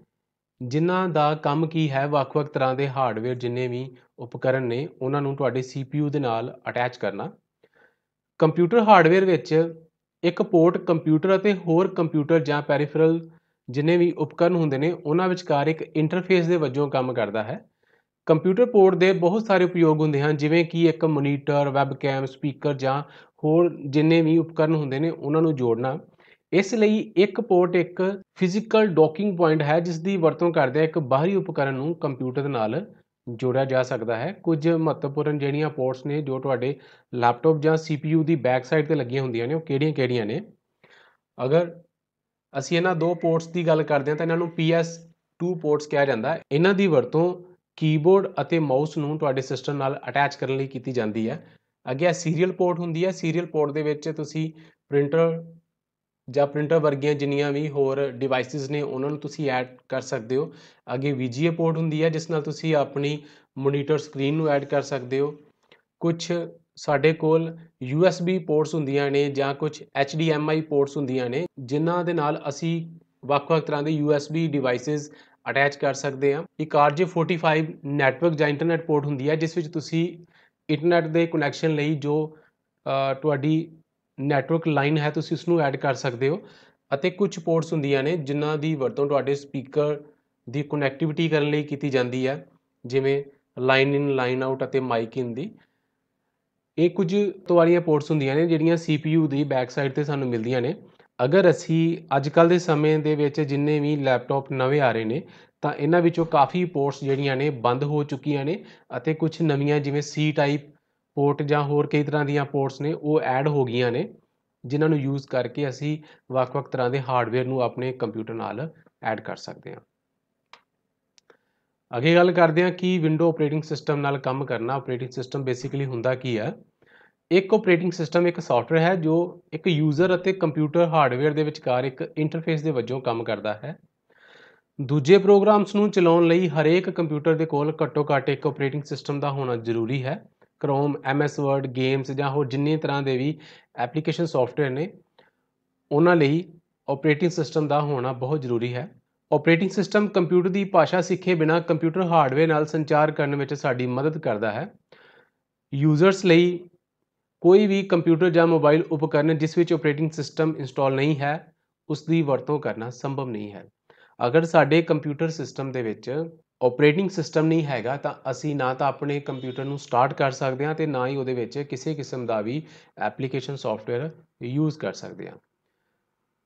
ਜਿਨ੍ਹਾਂ ਦਾ ਕੰਮ ਕੀ ਹੈ ਵੱਖ-ਵੱਖ ਤਰ੍ਹਾਂ ਦੇ ਹਾਰਡਵੇਅਰ ਜਿੰਨੇ ਵੀ ਉਪਕਰਨ ਨੇ ਉਹਨਾਂ ਨੂੰ ਤੁਹਾਡੇ CPU ਦੇ ਨਾਲ ਅਟੈਚ ਕਰਨਾ ਕੰਪਿਊਟਰ ਹਾਰਡਵੇਅਰ ਵਿੱਚ ਇੱਕ ਪੋਰਟ ਕੰਪਿਊਟਰ ਅਤੇ ਹੋਰ ਕੰਪਿਊਟਰ ਜਾਂ ਪੈਰੀਫਰਲ ਜਿੰਨੇ ਵੀ ਉਪਕਰਨ ਹੁੰਦੇ ਨੇ ਉਹਨਾਂ ਵਿਚਕਾਰ ਇੱਕ ਇੰਟਰਫੇਸ ਦੇ ਵਜੋਂ ਕੰਮ ਕਰਦਾ ਹੈ ਕੰਪਿਊਟਰ ਪੋਰਟ ਦੇ ਬਹੁਤ ਸਾਰੇ ਉਪਯੋਗ ਹੁੰਦੇ ਹਨ ਜਿਵੇਂ ਕਿ ਇੱਕ ਮੋਨੀਟਰ ਵੈਬਕੈਮ ਸਪੀਕਰ ਜਾਂ ਹੋਰ ਜਿੰਨੇ ਵੀ ਉਪਕਰਨ ਹੁੰਦੇ ਨੇ ਉਹਨਾਂ ਨੂੰ ਜੋੜਨਾ ਇਸ ਲਈ ਇੱਕ ਪੋਰਟ ਇੱਕ ਫਿਜ਼ੀਕਲ ਡੌਕਿੰਗ ਪੁਆਇੰਟ ਹੈ ਜਿਸ ਦੀ ਵਰਤੋਂ ਕਰਦੇ ਇੱਕ ਬਾਹਰੀ ਉਪਕਰਨ ਨੂੰ ਕੰਪਿਊਟਰ ਨਾਲ ਜੋੜਿਆ ਜਾ ਸਕਦਾ ਹੈ ਕੁਝ ਮਹੱਤਵਪੂਰਨ ਜਿਹੜੀਆਂ ਪੋਰਟਸ ਨੇ ਜੋ ਤੁਹਾਡੇ ਲੈਪਟਾਪ ਜਾਂ ਸੀਪੀਯੂ ਦੀ ਬੈਕ ਸਾਈਡ ਤੇ ਲੱਗੀਆਂ ਹੁੰਦੀਆਂ ਨੇ ਉਹ ਕਿਹੜੀਆਂ-ਕਿਹੜੀਆਂ ਨੇ ਅਗਰ ਅਸੀਂ ਇਹਨਾਂ ਦੋ ਪੋਰਟਸ ਦੀ ਗੱਲ ਕਰਦੇ ਹਾਂ ਤਾਂ ਇਹਨਾਂ ਨੂੰ PS2 ਪੋਰਟਸ ਕਿਹਾ ਜਾਂਦਾ ਹੈ ਇਹਨਾਂ ਦੀ ਵਰਤੋਂ ਕੀਬੋਰਡ ਅਤੇ ਮਾਊਸ ਨੂੰ ਤੁਹਾਡੇ ਸਿਸਟਮ ਨਾਲ ਅਟੈਚ ਕਰਨ ਲਈ ਕੀਤੀ ਜਾਂਦੀ ਹੈ ਅੱਗੇ ਸੀਰੀਅਲ ਪੋਰਟ ਹੁੰਦੀ ਹੈ ਸੀਰੀਅਲ ਪੋਰਟ ਦੇ ਵਿੱਚ ਤੁਸੀਂ ਪ੍ਰਿੰਟਰ ਜਾਂ ਪ੍ਰਿੰਟਰ ਵਰਗੀਆਂ ਜਿੰਨੀਆਂ ਵੀ ਹੋਰ ਡਿਵਾਈਸਿਸ ਨੇ ਉਹਨਾਂ ਨੂੰ ਤੁਸੀਂ ਐਡ ਕਰ ਸਕਦੇ ਹੋ ਅੱਗੇ VGA ਪੋਰਟ ਹੁੰਦੀ ਹੈ ਜਿਸ ਨਾਲ ਤੁਸੀਂ ਆਪਣੀ ਮੋਨੀਟਰ ਸਕਰੀਨ ਨੂੰ ਐਡ ਕਰ ਸਕਦੇ ਹੋ ਕੁਝ ਸਾਡੇ ਕੋਲ USB ਪੋਰਟਸ ਹੁੰਦੀਆਂ ਨੇ ਜਾਂ ਕੁਝ HDMI ਪੋਰਟਸ ਹੁੰਦੀਆਂ ਨੇ ਜਿਨ੍ਹਾਂ ਦੇ ਨਾਲ ਅਸੀਂ ਵੱਖ-ਵੱਖ ਤਰ੍ਹਾਂ ਦੇ USB ਡਿਵਾਈਸਿਸ ਅਟੈਚ ਕਰ ਸਕਦੇ ਹਾਂ ਇੱਕ RJ45 ਨੈਟਵਰਕ ਜਾਂ ਇੰਟਰਨੈਟ ਪੋਰਟ ਹੁੰਦੀ ਹੈ ਜਿਸ ਵਿੱਚ ਤੁਸੀਂ ਇੰਟਰਨੈਟ ਦੇ ਕਨੈਕਸ਼ਨ ਲਈ ਜੋ ਤੁਹਾਡੀ ਨੈਟਵਰਕ ਲਾਈਨ ਹੈ ਤੁਸੀਂ ਉਸ ਨੂੰ ਐਡ ਕਰ ਸਕਦੇ ਹੋ ਅਤੇ ਕੁਝ ਪੋਰਟਸ ਹੁੰਦੀਆਂ ਨੇ ਜਿਨ੍ਹਾਂ ਦੀ ਵਰਤੋਂ ਤੁਹਾਡੇ ਸਪੀਕਰ ਦੀ ਕਨੈਕਟੀਵਿਟੀ ਕਰਨ ਲਈ ਕੀਤੀ ਜਾਂਦੀ ਹੈ ਜਿਵੇਂ ਲਾਈਨ ਇਨ ਲਾਈਨ ਆਊਟ ਅਤੇ ਮਾਈਕ ਇਨ ਦੀ ਇਹ ਕੁਝ ਤੁਹਾਡੀਆਂ ਪੋਰਟਸ ਹੁੰਦੀਆਂ ਨੇ ਜਿਹੜੀਆਂ CPU ਦੀ ਬੈਕ ਸਾਈਡ ਤੇ ਸਾਨੂੰ ਮਿਲਦੀਆਂ ਨੇ ਅਗਰ ਅਸੀਂ ਅੱਜ ਕੱਲ ਦੇ ਸਮੇਂ ਦੇ ਵਿੱਚ ਜਿੰਨੇ ਵੀ ਲੈਪਟਾਪ ਨਵੇਂ ਆ ਰਹੇ ਨੇ ਤਾਂ ਇਹਨਾਂ ਵਿੱਚੋਂ ਕਾਫੀ ਪੋਰਟਸ ਜਿਹੜੀਆਂ ਨੇ ਬੰਦ ਹੋ ਚੁੱਕੀਆਂ ਨੇ ਅਤੇ ਕੁਝ ਨਵੀਆਂ ਜਿਵੇਂ C ਟਾਈਪ ਪੋਰਟ ਜਾਂ ਹੋਰ ਕਈ ਤਰ੍ਹਾਂ ਦੀਆਂ ਪੋਰਟਸ ਨੇ ਉਹ ਐਡ ਹੋ ਗਈਆਂ ਨੇ ਜਿਨ੍ਹਾਂ ਨੂੰ ਯੂਜ਼ ਕਰਕੇ ਅਸੀਂ ਵੱਖ-ਵੱਖ ਤਰ੍ਹਾਂ ਦੇ ਹਾਰਡਵੇਅਰ ਨੂੰ ਆਪਣੇ ਕੰਪਿਊਟਰ ਨਾਲ ਐਡ ਕਰ ਸਕਦੇ ਹਾਂ ਅੱਗੇ ਗੱਲ ਕਰਦੇ ਹਾਂ ਕਿ ਵਿੰਡੋ ਆਪਰੇਟਿੰਗ ਸਿਸਟਮ ਨਾਲ ਕੰਮ ਕਰਨਾ ਆਪਰੇਟਿੰਗ ਸਿਸਟਮ ਬੇਸਿਕਲੀ ਹੁੰਦਾ ਕੀ ਹੈ ਇੱਕ ਆਪਰੇਟਿੰਗ ਸਿਸਟਮ ਇੱਕ ਸੌਫਟਵੇਅਰ ਹੈ ਜੋ ਇੱਕ ਯੂਜ਼ਰ ਅਤੇ ਕੰਪਿਊਟਰ ਹਾਰਡਵੇਅਰ ਦੇ ਵਿਚਕਾਰ ਇੱਕ ਇੰਟਰਫੇਸ ਦੇ ਵਜੋਂ ਕੰਮ ਕਰਦਾ ਹੈ ਦੂਜੇ ਪ੍ਰੋਗਰਾਮਸ ਨੂੰ ਚਲਾਉਣ ਲਈ ਹਰੇਕ ਕੰਪਿਊਟਰ ਦੇ ਕੋਲ ਘੱਟੋ-ਘੱਟ ਇੱਕ ਆਪਰੇਟਿੰਗ ਸਿਸਟਮ ਦਾ ਹੋਣਾ ਜ਼ਰੂਰੀ ਹੈ ਕ੍ਰੋਮ ਐਮਐਸ ਵਰਡ ਗੇਮਸ ਜਾਂ ਹੋਰ ਜਿੰਨੀ ਤਰ੍ਹਾਂ ਦੇ ਵੀ ਐਪਲੀਕੇਸ਼ਨ ਸੌਫਟਵੇਅਰ ਨੇ ਉਹਨਾਂ ਲਈ ਆਪਰੇਟਿੰਗ ਸਿਸਟਮ ਦਾ ਹੋਣਾ ਬਹੁਤ ਜ਼ਰੂਰੀ ਹੈ ਆਪਰੇਟਿੰਗ ਸਿਸਟਮ ਕੰਪਿਊਟਰ ਦੀ ਭਾਸ਼ਾ ਸਿੱਖੇ ਬਿਨਾ ਕੰਪਿਊਟਰ ਹਾਰਡਵੇਅਰ ਨਾਲ ਸੰਚਾਰ ਕਰਨ ਵਿੱਚ ਸਾਡੀ ਮਦਦ ਕਰਦਾ ਹੈ ਯੂਜ਼ਰਸ ਲਈ ਕੋਈ ਵੀ ਕੰਪਿਊਟਰ ਜਾਂ ਮੋਬਾਈਲ ਉਪਕਰਨ ਜਿਸ ਵਿੱਚ ਆਪਰੇਟਿੰਗ ਸਿਸਟਮ ਇੰਸਟਾਲ ਨਹੀਂ ਹੈ ਉਸ ਦੀ ਵਰਤੋਂ ਕਰਨਾ ਸੰਭਵ ਨਹੀਂ ਹੈ ਅਗਰ ਸਾਡੇ ਕੰਪਿਊਟਰ ਸਿਸਟਮ ਦੇ ਵਿੱਚ ਆਪਰੇਟਿੰਗ ਸਿਸਟਮ ਨਹੀਂ ਹੈਗਾ ਤਾਂ ਅਸੀਂ ਨਾ ਤਾਂ ਆਪਣੇ ਕੰਪਿਊਟਰ ਨੂੰ ਸਟਾਰਟ ਕਰ ਸਕਦੇ ਹਾਂ ਤੇ ਨਾ ਹੀ ਉਹਦੇ ਵਿੱਚ ਕਿਸੇ ਕਿਸਮ ਦਾ ਵੀ ਐਪਲੀਕੇਸ਼ਨ ਸੌਫਟਵੇਅਰ ਯੂਜ਼ ਕਰ ਸਕਦੇ ਹਾਂ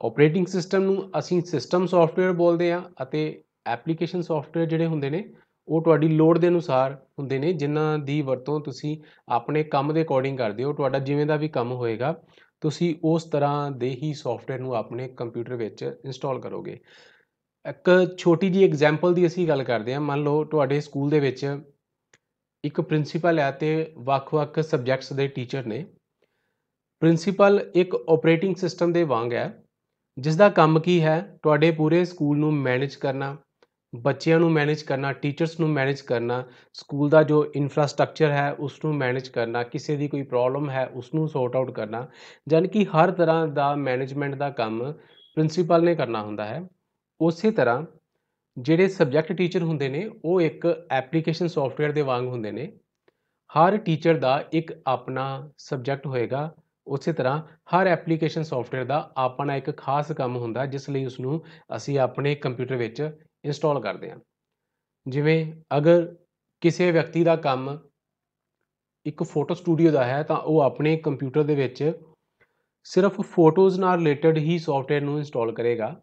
ਆਪਰੇਟਿੰਗ ਸਿਸਟਮ ਨੂੰ ਅਸੀਂ ਸਿਸਟਮ ਸੌਫਟਵੇਅਰ ਬੋਲਦੇ ਹਾਂ ਅਤੇ ਐਪਲੀਕੇਸ਼ਨ ਸੌਫਟਵੇਅਰ ਜਿਹੜੇ ਹੁੰਦੇ ਨੇ ਉਹ ਤੁਹਾਡੀ ਲੋਡ ਦੇ ਅਨੁਸਾਰ ਹੁੰਦੇ ਨੇ ਜਿਨ੍ਹਾਂ ਦੀ ਵਰਤੋਂ ਤੁਸੀਂ ਆਪਣੇ ਕੰਮ ਦੇ ਅਕੋਰਡਿੰਗ ਕਰਦੇ ਹੋ ਤੁਹਾਡਾ ਜਿਵੇਂ ਦਾ ਵੀ ਕੰਮ ਹੋਏਗਾ ਤੁਸੀਂ ਉਸ ਤਰ੍ਹਾਂ ਦੇ ਹੀ ਸੌਫਟਵੇਅਰ ਨੂੰ ਆਪਣੇ ਕੰਪਿਊਟਰ ਵਿੱਚ ਇੰਸਟਾਲ ਕਰੋਗੇ ਇੱਕ ਛੋਟੀ ਜੀ ਐਗਜ਼ਾਮਪਲ ਦੀ ਅਸੀਂ ਗੱਲ ਕਰਦੇ ਹਾਂ ਮੰਨ ਲਓ ਤੁਹਾਡੇ ਸਕੂਲ ਦੇ ਵਿੱਚ ਇੱਕ ਪ੍ਰਿੰਸੀਪਲ ਹੈ ਤੇ ਵੱਖ-ਵੱਖ ਸਬਜੈਕਟਸ ਦੇ ਟੀਚਰ ਨੇ ਪ੍ਰਿੰਸੀਪਲ ਇੱਕ ਆਪਰੇਟਿੰਗ ਸਿਸਟਮ ਦੇ ਵਾਂਗ ਹੈ ਜਿਸ ਦਾ ਕੰਮ ਕੀ ਹੈ ਤੁਹਾਡੇ ਪੂਰੇ ਸਕੂਲ ਨੂੰ ਮੈਨੇਜ ਕਰਨਾ ਬੱਚਿਆਂ ਨੂੰ ਮੈਨੇਜ ਕਰਨਾ ਟੀਚਰਸ ਨੂੰ ਮੈਨੇਜ ਕਰਨਾ ਸਕੂਲ ਦਾ ਜੋ ਇਨਫਰਾਸਟ੍ਰਕਚਰ ਹੈ ਉਸ ਨੂੰ ਮੈਨੇਜ ਕਰਨਾ ਕਿਸੇ ਦੀ ਕੋਈ ਪ੍ਰੋਬਲਮ ਹੈ ਉਸ ਨੂੰ ਸੌਰਟ ਆਊਟ ਕਰਨਾ ਜਾਨਕਿ ਹਰ ਤਰ੍ਹਾਂ ਦਾ ਮੈਨੇਜਮੈਂਟ ਦਾ ਕੰਮ ਪ੍ਰਿੰਸੀਪਲ ਨੇ ਕਰਨਾ ਹੁੰਦਾ ਹੈ ਉਸੇ ਤਰ੍ਹਾਂ ਜਿਹੜੇ ਸਬਜੈਕਟ ਟੀਚਰ ਹੁੰਦੇ ਨੇ ਉਹ ਇੱਕ ਐਪਲੀਕੇਸ਼ਨ ਸੌਫਟਵੇਅਰ ਦੇ ਵਾਂਗ ਹੁੰਦੇ ਨੇ ਹਰ ਟੀਚਰ ਦਾ ਇੱਕ ਆਪਣਾ ਸਬਜੈਕਟ ਹੋਏਗਾ ਉਸੇ ਤਰ੍ਹਾਂ ਹਰ ਐਪਲੀਕੇਸ਼ਨ ਸੌਫਟਵੇਅਰ ਦਾ ਆਪਣਾ ਇੱਕ ਖਾਸ ਕੰਮ ਹੁੰਦਾ ਜਿਸ ਲਈ ਉਸ ਨੂੰ ਅਸੀਂ ਆਪਣੇ ਕੰਪਿਊਟਰ ਵਿੱਚ ਇੰਸਟਾਲ ਕਰਦੇ ਹਾਂ ਜਿਵੇਂ ਅਗਰ ਕਿਸੇ ਵਿਅਕਤੀ ਦਾ ਕੰਮ ਇੱਕ ਫੋਟੋ ਸਟੂਡੀਓ ਦਾ ਹੈ ਤਾਂ ਉਹ ਆਪਣੇ ਕੰਪਿਊਟਰ ਦੇ ਵਿੱਚ ਸਿਰਫ ਫੋਟੋਜ਼ ਨਾਲ ਰਿਲੇਟਡ ਹੀ ਸੌਫਟਵੇਅਰ ਨੂੰ ਇੰਸਟਾਲ ਕਰੇਗਾ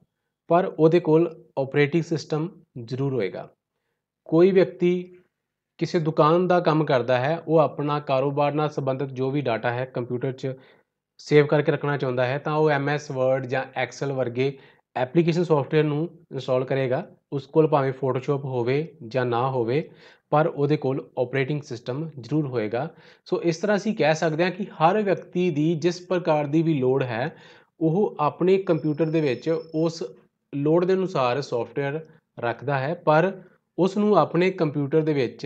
ਪਰ ਉਹਦੇ ਕੋਲ ਆਪਰੇਟਿੰਗ ਸਿਸਟਮ ਜ਼ਰੂਰ ਹੋਏਗਾ ਕੋਈ ਵਿਅਕਤੀ ਕਿਸੇ ਦੁਕਾਨ ਦਾ ਕੰਮ ਕਰਦਾ ਹੈ ਉਹ ਆਪਣਾ ਕਾਰੋਬਾਰ ਨਾਲ ਸੰਬੰਧਿਤ ਜੋ ਵੀ ਡਾਟਾ ਹੈ ਕੰਪਿਊਟਰ 'ਚ ਸੇਵ ਕਰਕੇ ਰੱਖਣਾ ਚਾਹੁੰਦਾ ਹੈ ਤਾਂ ਉਹ MS ਵਰਡ ਜਾਂ ਐਕਸਲ ਵਰਗੇ ਐਪਲੀਕੇਸ਼ਨ ਸੌਫਟਵੇਅਰ ਨੂੰ ਇੰਸਟਾਲ ਕਰੇਗਾ ਉਸ ਕੋਲ ਭਾਵੇਂ ਫੋਟੋਸ਼ਾਪ ਹੋਵੇ ਜਾਂ ਨਾ ਹੋਵੇ ਪਰ ਉਹਦੇ ਕੋਲ ਆਪਰੇਟਿੰਗ ਸਿਸਟਮ ਜ਼ਰੂਰ ਹੋਏਗਾ ਸੋ ਇਸ ਤਰ੍ਹਾਂ ਅਸੀਂ ਕਹਿ ਸਕਦੇ ਹਾਂ ਕਿ ਹਰ ਵਿਅਕਤੀ ਦੀ ਜਿਸ ਪ੍ਰਕਾਰ ਦੀ ਵੀ ਲੋੜ ਹੈ ਉਹ ਆਪਣੇ ਕੰਪਿਊਟਰ ਦੇ ਵਿੱਚ ਉਸ ਲੋੜ ਦੇ ਅਨੁਸਾਰ ਸੌਫਟਵੇਅਰ ਰੱਖਦਾ ਹੈ ਪਰ ਉਸ ਨੂੰ ਆਪਣੇ ਕੰਪਿਊਟਰ ਦੇ ਵਿੱਚ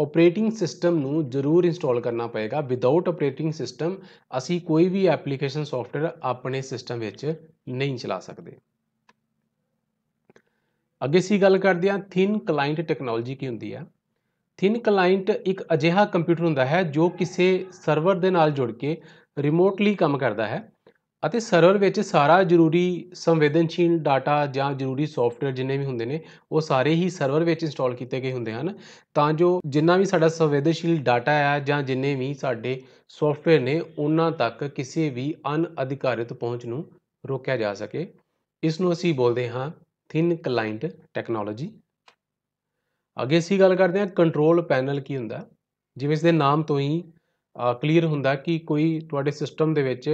ਆਪਰੇਟਿੰਗ ਸਿਸਟਮ ਨੂੰ ਜ਼ਰੂਰ ਇੰਸਟਾਲ ਕਰਨਾ ਪਏਗਾ ਵਿਦਆਊਟ ਆਪਰੇਟਿੰਗ ਸਿਸਟਮ ਅਸੀਂ ਕੋਈ ਵੀ ਐਪਲੀਕੇਸ਼ਨ ਸੌਫਟਵੇਅਰ ਆਪਣੇ ਸਿਸਟਮ ਵਿੱਚ ਨਹੀਂ ਚਲਾ ਸਕਦੇ ਅੱਗੇ ਸੀ ਗੱਲ ਕਰਦੇ ਹਾਂ ਥਿਨ ਕਲਾਇੰਟ ਟੈਕਨੋਲੋਜੀ ਕੀ ਹੁੰਦੀ ਆ ਥਿਨ ਕਲਾਇੰਟ ਇੱਕ ਅਜਿਹਾ ਕੰਪਿਊਟਰ ਹੁੰਦਾ ਹੈ ਜੋ ਕਿਸੇ ਸਰਵਰ ਦੇ ਨਾਲ ਜੁੜ ਕੇ ਰਿਮੋਟਲੀ ਕੰਮ ਕਰਦਾ ਹੈ ਅਤੇ ਸਰਵਰ ਵਿੱਚ ਸਾਰਾ ਜ਼ਰੂਰੀ ਸੰਵੇਦਨਸ਼ੀਲ ਡਾਟਾ ਜਾਂ ਜ਼ਰੂਰੀ ਸੌਫਟਵੇਅਰ ਜਿੰਨੇ ਵੀ ਹੁੰਦੇ ਨੇ ਉਹ ਸਾਰੇ ਹੀ ਸਰਵਰ ਵਿੱਚ ਇੰਸਟਾਲ ਕੀਤੇ ਗਏ ਹੁੰਦੇ ਹਨ ਤਾਂ ਜੋ ਜਿੰਨਾ ਵੀ ਸਾਡਾ ਸੰਵੇਦਨਸ਼ੀਲ ਡਾਟਾ ਆ ਜਾਂ ਜਿੰਨੇ ਵੀ ਸਾਡੇ ਸੌਫਟਵੇਅਰ ਨੇ ਉਹਨਾਂ ਤੱਕ ਕਿਸੇ ਵੀ ਅਨਅਧਿਕਾਰਿਤ ਪਹੁੰਚ ਨੂੰ ਰੋਕਿਆ ਜਾ ਸਕੇ ਇਸ ਨੂੰ ਅਸੀਂ ਬੋਲਦੇ ਹਾਂ ਥਿਨ ਕਲਾਇੰਟ ਟੈਕਨੋਲੋਜੀ ਅੱਗੇ ਅਸੀਂ ਗੱਲ ਕਰਦੇ ਹਾਂ ਕੰਟਰੋਲ ਪੈਨਲ ਕੀ ਹੁੰਦਾ ਜਿਵੇਂ ਇਸ ਦੇ ਨਾਮ ਤੋਂ ਹੀ ਕਲੀਅਰ ਹੁੰਦਾ ਕਿ ਕੋਈ ਤੁਹਾਡੇ ਸਿਸਟਮ ਦੇ ਵਿੱਚ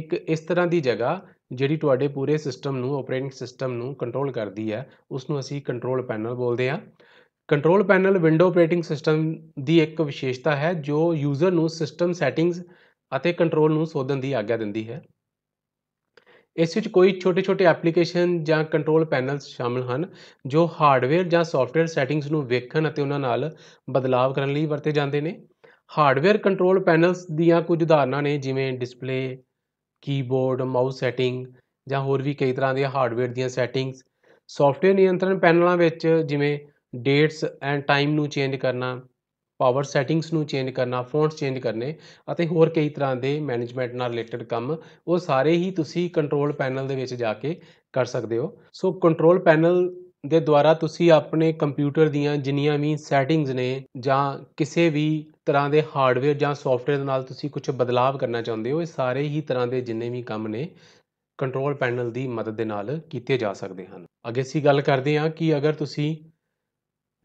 ਇੱਕ ਇਸ ਤਰ੍ਹਾਂ ਦੀ ਜਗ੍ਹਾ ਜਿਹੜੀ ਤੁਹਾਡੇ ਪੂਰੇ ਸਿਸਟਮ ਨੂੰ ਆਪਰੇਟਿੰਗ ਸਿਸਟਮ ਨੂੰ ਕੰਟਰੋਲ ਕਰਦੀ ਹੈ ਉਸ ਨੂੰ ਅਸੀਂ ਕੰਟਰੋਲ ਪੈਨਲ ਬੋਲਦੇ ਹਾਂ control panel window operating system ਦੀ ਇੱਕ ਵਿਸ਼ੇਸ਼ਤਾ ਹੈ ਜੋ ਯੂਜ਼ਰ ਨੂੰ ਸਿਸਟਮ ਸੈਟਿੰਗਸ ਅਤੇ ਕੰਟਰੋਲ ਨੂੰ ਸੋਧਣ ਦੀ ਆਗਿਆ ਦਿੰਦੀ ਹੈ ਇਸ ਵਿੱਚ ਕੋਈ ਛੋਟੇ-ਛੋਟੇ ਐਪਲੀਕੇਸ਼ਨ ਜਾਂ ਕੰਟਰੋਲ ਪੈਨਲਸ ਸ਼ਾਮਲ ਹਨ ਜੋ ਹਾਰਡਵੇਅਰ ਜਾਂ ਸੌਫਟਵੇਅਰ ਸੈਟਿੰਗਸ ਨੂੰ ਵੇਖਣ ਅਤੇ ਉਹਨਾਂ ਨਾਲ ਬਦਲਾਅ ਕਰਨ ਲਈ ਵਰਤੇ ਜਾਂਦੇ ਨੇ ਹਾਰਡਵੇਅਰ ਕੰਟਰੋਲ ਪੈਨਲਸ ਦੀਆਂ ਕੁਝ ਉਦਾਹਰਨਾਂ ਨੇ ਜਿਵੇਂ ਡਿਸਪਲੇ ਕੀਬੋਰਡ ਮਾਊਸ ਸੈਟਿੰਗ ਜਾਂ ਹੋਰ ਵੀ ਕਈ ਤਰ੍ਹਾਂ ਦੀਆਂ ਹਾਰਡਵੇਅਰ ਦੀਆਂ ਸੈਟਿੰਗਸ ਸੌਫਟਵੇਅਰ ਨਿਯੰਤਰਣ ਪੈਨਲਾਂ ਵਿੱਚ ਜਿਵੇਂ ਡੇਟਸ ਐਂਡ ਟਾਈਮ ਨੂੰ ਚੇਂਜ ਕਰਨਾ ਪਾਵਰ ਸੈਟਿੰਗਸ ਨੂੰ ਚੇਂਜ ਕਰਨਾ ਫੌਂਟਸ ਚੇਂਜ ਕਰਨੇ ਅਤੇ ਹੋਰ ਕਈ ਤਰ੍ਹਾਂ ਦੇ ਮੈਨੇਜਮੈਂਟ ਨਾਲ ਰਿਲੇਟਡ ਕੰਮ ਉਹ ਸਾਰੇ ਹੀ ਤੁਸੀਂ ਕੰਟਰੋਲ ਪੈਨਲ ਦੇ ਵਿੱਚ ਜਾ ਕੇ ਕਰ ਸਕਦੇ ਹੋ ਸੋ ਕੰਟਰੋਲ ਪੈਨਲ ਦੇ ਦੁਆਰਾ ਤੁਸੀਂ ਆਪਣੇ ਕੰਪਿਊਟਰ ਦੀਆਂ ਜਿੰਨੀਆਂ ਵੀ ਸੈਟਿੰਗਸ ਨੇ ਜਾਂ ਕਿਸੇ ਵੀ ਤਰ੍ਹਾਂ ਦੇ ਹਾਰਡਵੇਅਰ ਜਾਂ ਸੌਫਟਵੇਅਰ ਦੇ ਨਾਲ ਤੁਸੀਂ ਕੁਝ ਬਦਲਾਅ ਕਰਨਾ ਚਾਹੁੰਦੇ ਹੋ ਇਹ ਸਾਰੇ ਹੀ ਤਰ੍ਹਾਂ ਦੇ ਜਿੰਨੇ ਵੀ ਕੰਮ ਨੇ ਕੰਟਰੋਲ ਪੈਨਲ ਦੀ ਮਦਦ ਦੇ ਨਾਲ ਕੀਤੇ ਜਾ ਸਕਦੇ ਹਨ ਅੱਗੇ ਅਸੀਂ ਗੱਲ ਕਰਦੇ ਹਾਂ ਕਿ ਅਗਰ ਤੁਸੀਂ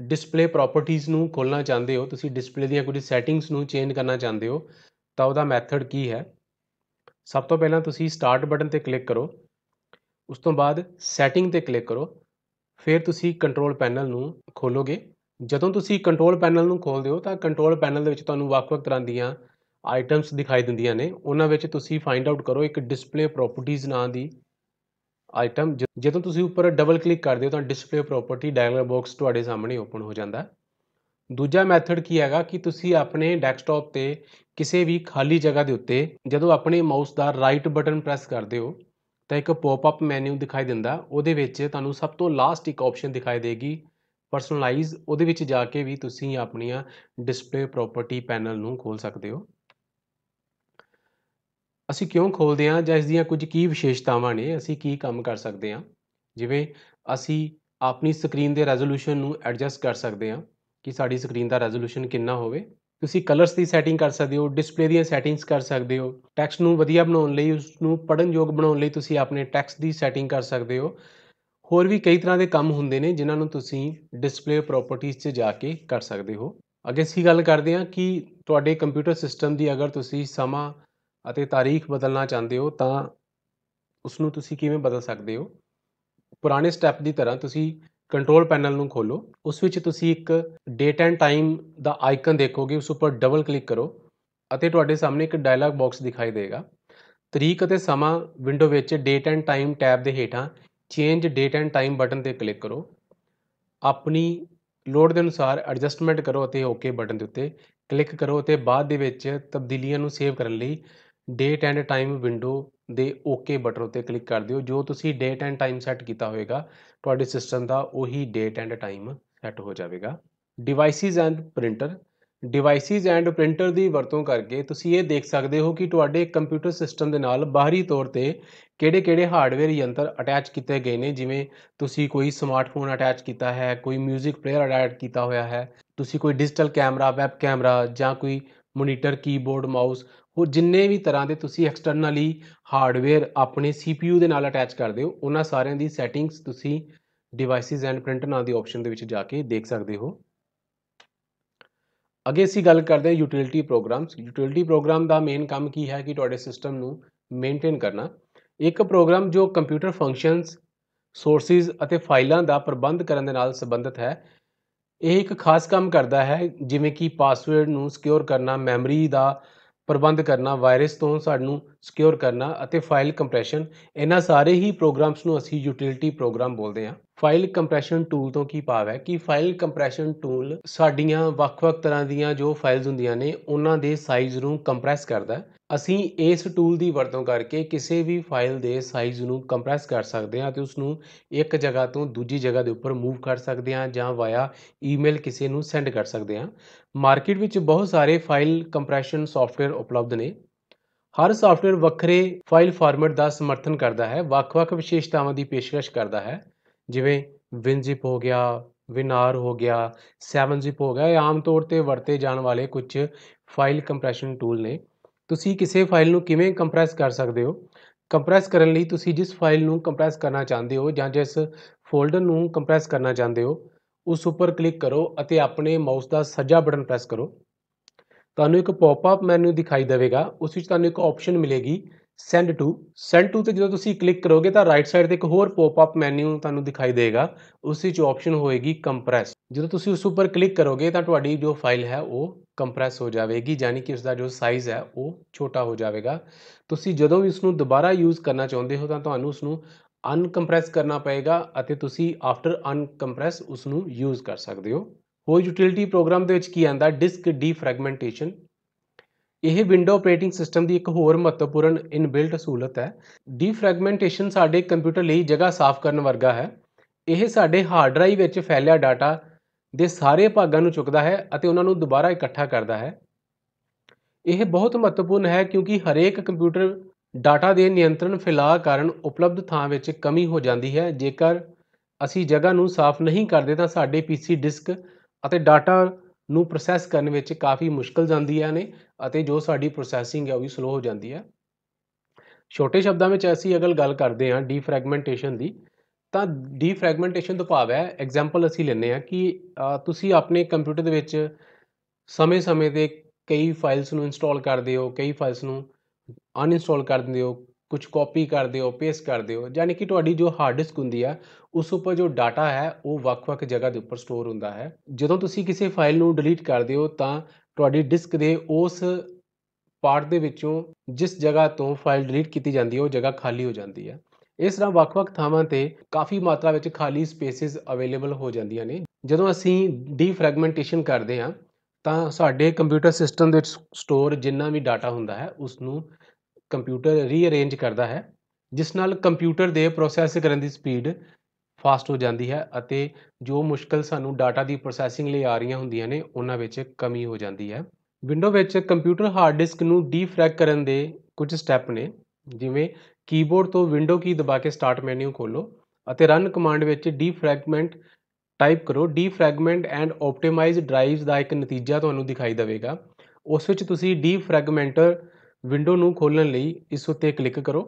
ਡਿਸਪਲੇ ਪ੍ਰਾਪਰਟੀਆਂ ਨੂੰ ਖੋਲਣਾ ਚਾਹੁੰਦੇ ਹੋ ਤੁਸੀਂ ਡਿਸਪਲੇ ਦੀਆਂ ਕੁਝ ਸੈਟਿੰਗਸ ਨੂੰ ਚੇਂਜ ਕਰਨਾ ਚਾਹੁੰਦੇ ਹੋ ਤਾਂ ਉਹਦਾ ਮੈਥਡ ਕੀ ਹੈ ਸਭ ਤੋਂ ਪਹਿਲਾਂ ਤੁਸੀਂ ਸਟਾਰਟ ਬਟਨ ਤੇ ਕਲਿੱਕ ਕਰੋ ਉਸ ਤੋਂ ਬਾਅਦ ਸੈਟਿੰਗ ਤੇ ਕਲਿੱਕ ਕਰੋ ਫਿਰ ਤੁਸੀਂ ਕੰਟਰੋਲ ਪੈਨਲ ਨੂੰ ਖੋਲੋਗੇ ਜਦੋਂ ਤੁਸੀਂ ਕੰਟਰੋਲ ਪੈਨਲ ਨੂੰ ਖੋਲਦੇ ਹੋ ਤਾਂ ਕੰਟਰੋਲ ਪੈਨਲ ਦੇ ਵਿੱਚ ਤੁਹਾਨੂੰ ਵੱਖ-ਵੱਖ ਤਰ੍ਹਾਂ ਦੀਆਂ ਆਈਟਮਸ ਦਿਖਾਈ ਦਿੰਦੀਆਂ ਨੇ ਉਹਨਾਂ ਵਿੱਚ ਤੁਸੀਂ ਫਾਈਂਡ ਆਊਟ ਕਰੋ ਇੱਕ ਡਿਸਪਲੇ ਪ੍ਰੋਪਰਟੀਜ਼ ਨਾਂ ਦੀ ਆਈਟਮ ਜਦੋਂ ਤੁਸੀਂ ਉੱਪਰ ਡਬਲ ਕਲਿੱਕ ਕਰਦੇ ਹੋ ਤਾਂ ਡਿਸਪਲੇ ਪ੍ਰੋਪਰਟੀ ਡਾਇਲੌਗ ਬਾਕਸ ਤੁਹਾਡੇ ਸਾਹਮਣੇ ਓਪਨ ਹੋ ਜਾਂਦਾ ਦੂਜਾ ਮੈਥਡ ਕੀ ਹੈਗਾ ਕਿ ਤੁਸੀਂ ਆਪਣੇ ਡੈਸਕਟਾਪ ਤੇ ਕਿਸੇ ਵੀ ਖਾਲੀ ਜਗ੍ਹਾ ਦੇ ਉੱਤੇ ਜਦੋਂ ਆਪਣੇ ਮਾਊਸ ਦਾ ਰਾਈਟ ਬਟਨ ਪ੍ਰੈਸ ਕਰਦੇ ਹੋ ਤਾਂ ਇੱਕ ਪੌਪ ਅਪ ਮੈਨੂ ਦਿਖਾਈ ਦਿੰਦਾ ਉਹਦੇ ਵਿੱਚ ਤੁਹਾਨੂੰ ਸਭ ਤੋਂ ਲਾਸਟ ਇੱਕ ਆਪਸ਼ਨ ਦਿਖਾਈ ਦੇਗੀ ਪਰਸਨਲਾਈਜ਼ ਉਹਦੇ ਵਿੱਚ ਜਾ ਕੇ ਵੀ ਤੁਸੀਂ ਆਪਣੀਆਂ ਡਿਸਪਲੇ ਪ੍ਰਾਪਰਟੀ ਪੈਨਲ ਨੂੰ ਖੋਲ ਸਕਦੇ ਹੋ ਅਸੀਂ ਕਿਉਂ ਖੋਲਦੇ ਹਾਂ ਜਾਂ ਇਸ ਦੀਆਂ ਕੁਝ ਕੀ ਵਿਸ਼ੇਸ਼ਤਾਵਾਂ ਨੇ ਅਸੀਂ ਕੀ ਕੰਮ ਕਰ ਸਕਦੇ ਹਾਂ ਜਿਵੇਂ ਅਸੀਂ ਆਪਣੀ ਸਕਰੀਨ ਦੇ ਰੈਜ਼ੋਲੂਸ਼ਨ ਨੂੰ ਐਡਜਸਟ ਕਰ ਸਕਦੇ ਹਾਂ ਕਿ ਸਾਡੀ ਸਕਰੀਨ ਦਾ ਰੈਜ਼ੋਲੂਸ਼ਨ ਕਿੰਨਾ ਹੋਵੇ ਤੁਸੀਂ ਕਲਰਸ ਦੀ ਸੈਟਿੰਗ ਕਰ ਸਕਦੇ ਹੋ ਡਿਸਪਲੇ ਦੀਆਂ ਸੈਟਿੰਗਸ ਕਰ ਸਕਦੇ ਹੋ ਟੈਕਸਟ ਨੂੰ ਵਧੀਆ ਬਣਾਉਣ ਲਈ ਉਸ ਨੂੰ ਪੜਨ ਯੋਗ ਬਣਾਉਣ ਲਈ ਤੁਸੀਂ ਆਪਣੇ ਟੈਕਸਟ ਦੀ ਸੈਟਿੰਗ ਕਰ ਸਕਦੇ ਹੋ ਹੋਰ ਵੀ ਕਈ ਤਰ੍ਹਾਂ ਦੇ ਕੰਮ ਹੁੰਦੇ ਨੇ ਜਿਨ੍ਹਾਂ ਨੂੰ ਤੁਸੀਂ ਡਿਸਪਲੇ ਪ੍ਰੋਪਰਟੀਜ਼ 'ਚ ਜਾ ਕੇ ਕਰ ਸਕਦੇ ਹੋ ਅੱਗੇ ਅਸੀਂ ਗੱਲ ਕਰਦੇ ਹਾਂ ਕਿ ਤੁਹਾਡੇ ਕੰਪਿਊਟਰ ਸਿਸਟਮ ਦੀ ਅਗਰ ਤੁਸੀਂ ਸਮਾਂ ਅਤੇ ਤਾਰੀਖ ਬਦਲਣਾ ਚਾਹੁੰਦੇ ਹੋ ਤਾਂ ਉਸ ਨੂੰ ਤੁਸੀਂ ਕਿਵੇਂ ਬਦਲ ਸਕਦੇ ਹੋ ਪੁਰਾਣੇ ਸਟੈਪ ਦੀ ਤਰ੍ਹਾਂ ਤੁਸੀਂ ਕੰਟਰੋਲ ਪੈਨਲ ਨੂੰ ਖੋਲੋ ਉਸ ਵਿੱਚ ਤੁਸੀਂ ਇੱਕ ਡੇਟ ਐਂਡ ਟਾਈਮ ਦਾ ਆਈਕਨ ਦੇਖੋਗੇ ਉਸ ਉੱਪਰ ਡਬਲ ਕਲਿੱਕ ਕਰੋ ਅਤੇ ਤੁਹਾਡੇ ਸਾਹਮਣੇ ਇੱਕ ਡਾਇਲੌਗ ਬਾਕਸ ਦਿਖਾਈ ਦੇਗਾ ਤਰੀਕ ਅਤੇ ਸਮਾਂ ਵਿੰਡੋ ਵਿੱਚ ਡੇਟ ਐਂਡ ਟਾਈਮ ਟੈਬ ਦੇ ਹੇਠਾਂ change date and time button ਤੇ ਕਲਿੱਕ ਕਰੋ ਆਪਣੀ ਲੋੜ ਦੇ ਅਨੁਸਾਰ ਐਡਜਸਟਮੈਂਟ ਕਰੋ ਅਤੇ ਓਕੇ ਬਟਨ ਦੇ ਉੱਤੇ ਕਲਿੱਕ ਕਰੋ ਅਤੇ ਬਾਅਦ ਦੇ ਵਿੱਚ ਤਬਦੀਲੀਆਂ ਨੂੰ ਸੇਵ ਕਰਨ ਲਈ ਡੇਟ ਐਂਡ ਟਾਈਮ ਵਿੰਡੋ ਦੇ ਓਕੇ ਬਟਨ ਉੱਤੇ ਕਲਿੱਕ ਕਰ ਦਿਓ ਜੋ ਤੁਸੀਂ ਡੇਟ ਐਂਡ ਟਾਈਮ ਸੈੱਟ ਕੀਤਾ ਹੋਵੇਗਾ ਤੁਹਾਡੇ ਸਿਸਟਮ ਦਾ ਉਹੀ ਡੇਟ ਐਂਡ ਟਾਈਮ ਸੈੱਟ ਹੋ ਜਾਵੇਗਾ devices and printer devices and printer ਦੀ ਵਰਤੋਂ ਕਰਕੇ ਤੁਸੀਂ ਇਹ ਦੇਖ ਸਕਦੇ ਹੋ ਕਿ ਤੁਹਾਡੇ ਕੰਪਿਊਟਰ ਸਿਸਟਮ ਦੇ ਨਾਲ ਬਾਹਰੀ ਤੌਰ ਤੇ ਕਿਹੜੇ-ਕਿਹੜੇ ਹਾਰਡਵੇਅਰ ਯੰਤਰ ਅਟੈਚ ਕੀਤੇ ਗਏ ਨੇ ਜਿਵੇਂ ਤੁਸੀਂ ਕੋਈ ਸਮਾਰਟਫੋਨ ਅਟੈਚ ਕੀਤਾ ਹੈ ਕੋਈ 뮤직 ਪਲੇਅਰ ਅਟੈਚ ਕੀਤਾ ਹੋਇਆ ਹੈ ਤੁਸੀਂ ਕੋਈ ਡਿਜੀਟਲ ਕੈਮਰਾ ਵੈਬ ਕੈਮਰਾ ਜਾਂ ਕੋਈ ਮੋਨੀਟਰ ਕੀਬੋਰਡ ਮਾਊਸ ਉਹ ਜਿੰਨੇ ਵੀ ਤਰ੍ਹਾਂ ਦੇ ਤੁਸੀਂ ਐਕਸਟਰਨਲੀ ਹਾਰਡਵੇਅਰ ਆਪਣੇ CPU ਦੇ ਨਾਲ ਅਟੈਚ ਕਰਦੇ ਹੋ ਉਹਨਾਂ ਸਾਰਿਆਂ ਦੀ ਸੈਟਿੰਗਸ ਤੁਸੀਂ ਡਿਵਾਈਸਿਸ ਐਂਡ ਪ੍ਰਿੰਟਰ ਨਾਂ ਦੀ ਆਪਸ਼ਨ ਦੇ ਵਿੱਚ ਜਾ ਕੇ ਦੇਖ ਸਕਦੇ ਹੋ ਅੱਗੇ ਅਸੀਂ ਗੱਲ ਕਰਦੇ ਹਾਂ ਯੂਟਿਲਿਟੀ ਪ੍ਰੋਗਰਾਮਸ ਯੂਟਿਲਿਟੀ ਪ੍ਰੋਗਰਾਮ ਦਾ ਮੇਨ ਕੰਮ ਕੀ ਹੈ ਕਿ ਤੁਹਾਡੇ ਸਿਸਟਮ ਨੂੰ ਮੇਨਟੇਨ ਕਰਨਾ ਇੱਕ ਪ੍ਰੋਗਰਾਮ ਜੋ ਕੰਪਿਊਟਰ ਫੰਕਸ਼ਨਸ ਸੋਰਸਸ ਅਤੇ ਫਾਈਲਾਂ ਦਾ ਪ੍ਰਬੰਧ ਕਰਨ ਦੇ ਨਾਲ ਸੰਬੰਧਿਤ ਹੈ ਇਹ ਇੱਕ ਖਾਸ ਕੰਮ ਕਰਦਾ ਹੈ ਜਿਵੇਂ ਕਿ ਪਾਸਵਰਡ ਨੂੰ ਸਿਕਿਉਰ ਕਰਨਾ ਮੈਮਰੀ ਦਾ ਪ੍ਰਬੰਧ ਕਰਨਾ ਵਾਇਰਸ ਤੋਂ ਸਾਨੂੰ ਸਿਕਿਉਰ ਕਰਨਾ ਅਤੇ ਫਾਈਲ ਕੰਪਰੈਸ਼ਨ ਇਹਨਾਂ ਸਾਰੇ ਹੀ ਪ੍ਰੋਗਰਾਮਸ ਨੂੰ ਅਸੀਂ ਯੂਟਿਲਿਟੀ ਪ੍ਰੋਗਰਾਮ ਬੋਲਦੇ ਹਾਂ ਫਾਈਲ ਕੰਪਰੈਸ਼ਨ ਟੂਲ ਤੋਂ ਕੀ ਭਾਵ ਹੈ ਕਿ ਫਾਈਲ ਕੰਪਰੈਸ਼ਨ ਟੂਲ ਸਾਡੀਆਂ ਵੱਖ-ਵੱਖ ਤਰ੍ਹਾਂ ਦੀਆਂ ਜੋ ਫਾਈਲਸ ਹੁੰਦੀਆਂ ਨੇ ਉਹਨਾਂ ਦੇ ਸਾਈਜ਼ ਨੂੰ ਕੰਪਰੈਸ ਕਰਦਾ ਅਸੀਂ ਇਸ ਟੂਲ ਦੀ ਵਰਤੋਂ ਕਰਕੇ ਕਿਸੇ ਵੀ ਫਾਈਲ ਦੇ ਸਾਈਜ਼ ਨੂੰ ਕੰਪਰੈਸ ਕਰ ਸਕਦੇ ਹਾਂ ਤੇ ਉਸ ਨੂੰ ਇੱਕ ਜਗ੍ਹਾ ਤੋਂ ਦੂਜੀ ਜਗ੍ਹਾ ਦੇ ਉੱਪਰ ਮੂਵ ਕਰ ਸਕਦੇ ਹਾਂ ਜਾਂ ਵਾਇਆ ਈਮੇਲ ਕਿਸੇ ਨੂੰ ਸੈਂਡ ਕਰ ਸਕਦੇ ਹਾਂ ਮਾਰਕੀਟ ਵਿੱਚ ਬਹੁਤ ਸਾਰੇ ਫਾਈਲ ਕੰਪਰੈਸ਼ਨ ਸੌਫਟਵੇਅਰ ਉਪਲਬਧ ਨੇ ਹਰ ਸਾਫਟਵੇਅਰ ਵੱਖਰੇ ਫਾਈਲ ਫਾਰਮੈਟ ਦਾ ਸਮਰਥਨ ਕਰਦਾ ਹੈ ਵੱਖ-ਵੱਖ ਵਿਸ਼ੇਸ਼ਤਾਵਾਂ ਦੀ ਪੇਸ਼ਕਸ਼ ਕਰਦਾ ਹੈ ਜਿਵੇਂ ਵਿਨਜ਼ਿਪ ਹੋ ਗਿਆ ਵਿਨਾਰ ਹੋ ਗਿਆ 7zip ਹੋ ਗਿਆ ਇਹ ਆਮ ਤੌਰ ਤੇ ਵਰਤੇ ਜਾਣ ਵਾਲੇ ਕੁਝ ਫਾਈਲ ਕੰਪਰੈਸ਼ਨ ਟੂਲ ਨੇ ਤੁਸੀਂ ਕਿਸੇ ਫਾਈਲ ਨੂੰ ਕਿਵੇਂ ਕੰਪਰੈਸ ਕਰ ਸਕਦੇ ਹੋ ਕੰਪਰੈਸ ਕਰਨ ਲਈ ਤੁਸੀਂ ਜਿਸ ਫਾਈਲ ਨੂੰ ਕੰਪਰੈਸ ਕਰਨਾ ਚਾਹੁੰਦੇ ਹੋ ਜਾਂ ਜਿਸ ਫੋਲਡਰ ਨੂੰ ਕੰਪਰੈਸ ਕਰਨਾ ਚਾਹੁੰਦੇ ਹੋ ਉਸ ਉੱਪਰ ਕਲਿੱਕ ਕਰੋ ਅਤੇ ਆਪਣੇ ਮਾਊਸ ਦਾ ਸੱਜਾ ਬਟਨ ਪ੍ਰੈਸ ਕਰੋ ਤੁਹਾਨੂੰ ਇੱਕ ਪੌਪਅਪ ਮੈਨੂ ਦਿਖਾਈ ਦੇਵੇਗਾ ਉਸ ਵਿੱਚ ਤੁਹਾਨੂੰ ਇੱਕ ਆਪਸ਼ਨ ਮਿਲੇਗੀ ਸੈਂਡ ਟੂ ਸੈਂਡ ਟੂ ਤੇ ਜਦੋਂ ਤੁਸੀਂ ਕਲਿੱਕ ਕਰੋਗੇ ਤਾਂ ਰਾਈਟ ਸਾਈਡ ਤੇ ਇੱਕ ਹੋਰ ਪੌਪਅਪ ਮੈਨੂ ਤੁਹਾਨੂੰ ਦਿਖਾਈ ਦੇਗਾ ਉਸ ਵਿੱਚ ਆਪਸ਼ਨ ਹੋਏਗੀ ਕੰਪਰੈਸ ਜਦੋਂ ਤੁਸੀਂ ਉਸ ਉੱਪਰ ਕਲਿੱਕ ਕਰੋਗੇ ਤਾਂ ਤੁਹਾਡੀ ਜੋ ਫਾਈਲ ਹੈ ਉਹ ਕੰਪਰੈਸ ਹੋ ਜਾਵੇਗੀ ਯਾਨੀ ਕਿ ਉਸ ਦਾ ਜੋ ਸਾਈਜ਼ ਹੈ ਉਹ ਛੋਟਾ ਹੋ ਜਾਵੇਗਾ ਤੁਸੀਂ ਜਦੋਂ ਵੀ ਇਸ ਨੂੰ ਦੁਬਾਰਾ ਯੂਜ਼ ਕਰਨਾ ਚਾਹੁੰਦੇ ਹੋ ਤਾਂ ਤੁਹਾਨੂੰ ਉਸ ਨੂੰ ਅਨਕੰਪਰੈਸ ਕਰਨਾ ਪਏਗਾ ਅਤੇ ਤੁਸੀਂ ਆਫਟਰ ਅਨਕੰਪਰੈਸ ਉਸ ਨੂੰ ਯੂਜ਼ ਕਰ ਸਕਦੇ ਹੋ ਕੋਈ ਯੂਟਿਲਿਟੀ ਪ੍ਰੋਗਰਾਮ ਦੇ ਵਿੱਚ ਕੀ ਆਂਦਾ ਡਿਸਕ ਡੀਫ੍ਰੈਗਮੈਂਟੇਸ਼ਨ ਇਹ ਵਿੰਡੋ ਆਪਰੇਟਿੰਗ ਸਿਸਟਮ ਦੀ ਇੱਕ ਹੋਰ ਮਹੱਤਵਪੂਰਨ ਇਨਬਿਲਟ ਸਹੂਲਤ ਹੈ ਡੀਫ੍ਰੈਗਮੈਂਟੇਸ਼ਨ ਸਾਡੇ ਕੰਪਿਊਟਰ ਲਈ ਜਗ੍ਹਾ ਸਾਫ਼ ਕਰਨ ਵਰਗਾ ਹੈ ਇਹ ਸਾਡੇ ਹਾਰਡ ਡਰਾਈਵ ਵਿੱਚ ਫੈਲਿਆ ਡਾਟਾ ਦੇ ਸਾਰੇ ਭਾਗਾਂ ਨੂੰ ਚੁੱਕਦਾ ਹੈ ਅਤੇ ਉਹਨਾਂ ਨੂੰ ਦੁਬਾਰਾ ਇਕੱਠਾ ਕਰਦਾ ਹੈ ਇਹ ਬਹੁਤ ਮਹੱਤਵਪੂਰਨ ਹੈ ਕਿਉਂਕਿ ਹਰੇਕ ਕੰਪਿਊਟਰ ਡਾਟਾ ਦੇ ਨਿਯੰਤਰਣ ਫਿਲਾ ਕਾਰਨ ਉਪਲਬਧ ਥਾਂ ਵਿੱਚ ਕਮੀ ਹੋ ਜਾਂਦੀ ਹੈ ਜੇਕਰ ਅਸੀਂ ਜਗ੍ਹਾ ਨੂੰ ਸਾਫ਼ ਨਹੀਂ ਕਰਦੇ ਤਾਂ ਸਾਡੇ ਪੀਸੀ ਡਿਸਕ ਅਤੇ ਡਾਟਾ ਨੂੰ ਪ੍ਰੋਸੈਸ ਕਰਨ ਵਿੱਚ ਕਾਫੀ ਮੁਸ਼ਕਲ ਜਾਂਦੀਆਂ ਨੇ ਅਤੇ ਜੋ ਸਾਡੀ ਪ੍ਰੋਸੈਸਿੰਗ ਹੈ ਉਹ ਵੀ ਸਲੋ ਹੋ ਜਾਂਦੀ ਹੈ ਛੋਟੇ ਸ਼ਬਦਾਂ ਵਿੱਚ ਅਸੀਂ ਅਗਲ ਗੱਲ ਕਰਦੇ ਹਾਂ ਡੀਫ੍ਰੈਗਮੈਂਟੇਸ਼ਨ ਦੀ ਤਾਂ ਡੀਫ੍ਰੈਗਮੈਂਟੇਸ਼ਨ ਤੋਂ ਭਾਵ ਹੈ ਐਗਜ਼ਾਮਪਲ ਅਸੀਂ ਲੈਂਦੇ ਹਾਂ ਕਿ ਤੁਸੀਂ ਆਪਣੇ ਕੰਪਿਊਟਰ ਦੇ ਵਿੱਚ ਸਮੇਂ-ਸਮੇਂ ਤੇ ਕਈ ਫਾਈਲਸ ਨੂੰ ਇੰਸਟਾਲ ਕਰਦੇ ਹੋ ਕਈ ਫਾਈਲਸ ਨੂੰ ਅਨਇੰਸਟਾਲ ਕਰ ਦਿੰਦੇ ਹੋ ਕੁਝ ਕਾਪੀ ਕਰਦੇ ਹੋ ਪੇਸਟ ਕਰਦੇ ਹੋ ਯਾਨੀ ਕਿ ਤੁਹਾਡੀ ਜੋ ਹਾਰਡ ਡਿਸਕ ਹੁੰਦੀ ਆ ਉਸ ਉੱਪਰ ਜੋ ਡਾਟਾ ਹੈ ਉਹ ਵੱਖ-ਵੱਖ ਜਗ੍ਹਾ ਦੇ ਉੱਪਰ ਸਟੋਰ ਹੁੰਦਾ ਹੈ ਜਦੋਂ ਤੁਸੀਂ ਕਿਸੇ ਫਾਈਲ ਨੂੰ ਡਿਲੀਟ ਕਰਦੇ ਹੋ ਤਾਂ ਤੁਹਾਡੀ ਡਿਸਕ ਦੇ ਉਸ ਪਾਰਟ ਦੇ ਵਿੱਚੋਂ ਜਿਸ ਜਗ੍ਹਾ ਤੋਂ ਫਾਈਲ ਡਿਲੀਟ ਕੀਤੀ ਜਾਂਦੀ ਹੈ ਉਹ ਜਗ੍ਹਾ ਖਾਲੀ ਹੋ ਜਾਂਦੀ ਹੈ ਇਸ ਤਰ੍ਹਾਂ ਵੱਖ-ਵੱਖ ਥਾਵਾਂ ਤੇ ਕਾਫੀ ਮਾਤਰਾ ਵਿੱਚ ਖਾਲੀ ਸਪੇਸਿਸ ਅਵੇਲੇਬਲ ਹੋ ਜਾਂਦੀਆਂ ਨੇ ਜਦੋਂ ਅਸੀਂ ਡੀਫ੍ਰੈਗਮੈਂਟੇਸ਼ਨ ਕਰਦੇ ਹਾਂ ਤਾਂ ਸਾਡੇ ਕੰਪਿਊਟਰ ਸਿਸਟਮ ਦੇ ਵਿੱਚ ਸਟੋਰ ਜਿੰਨਾ ਵੀ ਡਾਟਾ ਹੁੰਦਾ ਹੈ ਉਸ ਨੂੰ ਕੰਪਿਊਟਰ ਰੀਅਰੇਂਜ ਕਰਦਾ ਹੈ ਜਿਸ ਨਾਲ ਕੰਪਿਊਟਰ ਦੇ ਪ੍ਰੋਸੈਸ ਕਰਨ ਦੀ ਸਪੀਡ ਫਾਸਟ ਹੋ ਜਾਂਦੀ ਹੈ ਅਤੇ ਜੋ ਮੁਸ਼ਕਲ ਸਾਨੂੰ ਡਾਟਾ ਦੀ ਪ੍ਰੋਸੈਸਿੰਗ ਲਈ ਆ ਰਹੀਆਂ ਹੁੰਦੀਆਂ ਨੇ ਉਹਨਾਂ ਵਿੱਚ ਕਮੀ ਹੋ ਜਾਂਦੀ ਹੈ ਵਿੰਡੋ ਵਿੱਚ ਕੰਪਿਊਟਰ ਹਾਰਡ ਡਿਸਕ ਨੂੰ ਡੀਫ੍ਰੈਗ ਕਰਨ ਦੇ ਕੁਝ ਸਟੈਪ ਨੇ ਜਿਵੇਂ ਕੀਬੋਰਡ ਤੋਂ ਵਿੰਡੋ ਕੀ ਦਬਾ ਕੇ ਸਟਾਰਟ ਮੈਨੂ ਖੋਲੋ ਅਤੇ ਰਨ ਕਮਾਂਡ ਵਿੱਚ ਡੀਫ੍ਰੈਗਮੈਂਟ ਟਾਈਪ ਕਰੋ ਡੀਫ੍ਰੈਗਮੈਂਟ ਐਂਡ ਆਪਟੀਮਾਈਜ਼ ਡਰਾਈਵਸ ਦਾ ਇੱਕ ਨਤੀਜਾ ਤੁਹਾਨੂੰ ਦਿਖਾਈ ਦੇਵੇਗਾ ਉਸ ਵਿੱਚ ਤੁਸੀਂ ਡੀਫਰੈਗਮੈਂਟਰ ਵਿੰਡੋ ਨੂੰ ਖੋਲਣ ਲਈ ਇਸ ਉੱਤੇ ਕਲਿੱਕ ਕਰੋ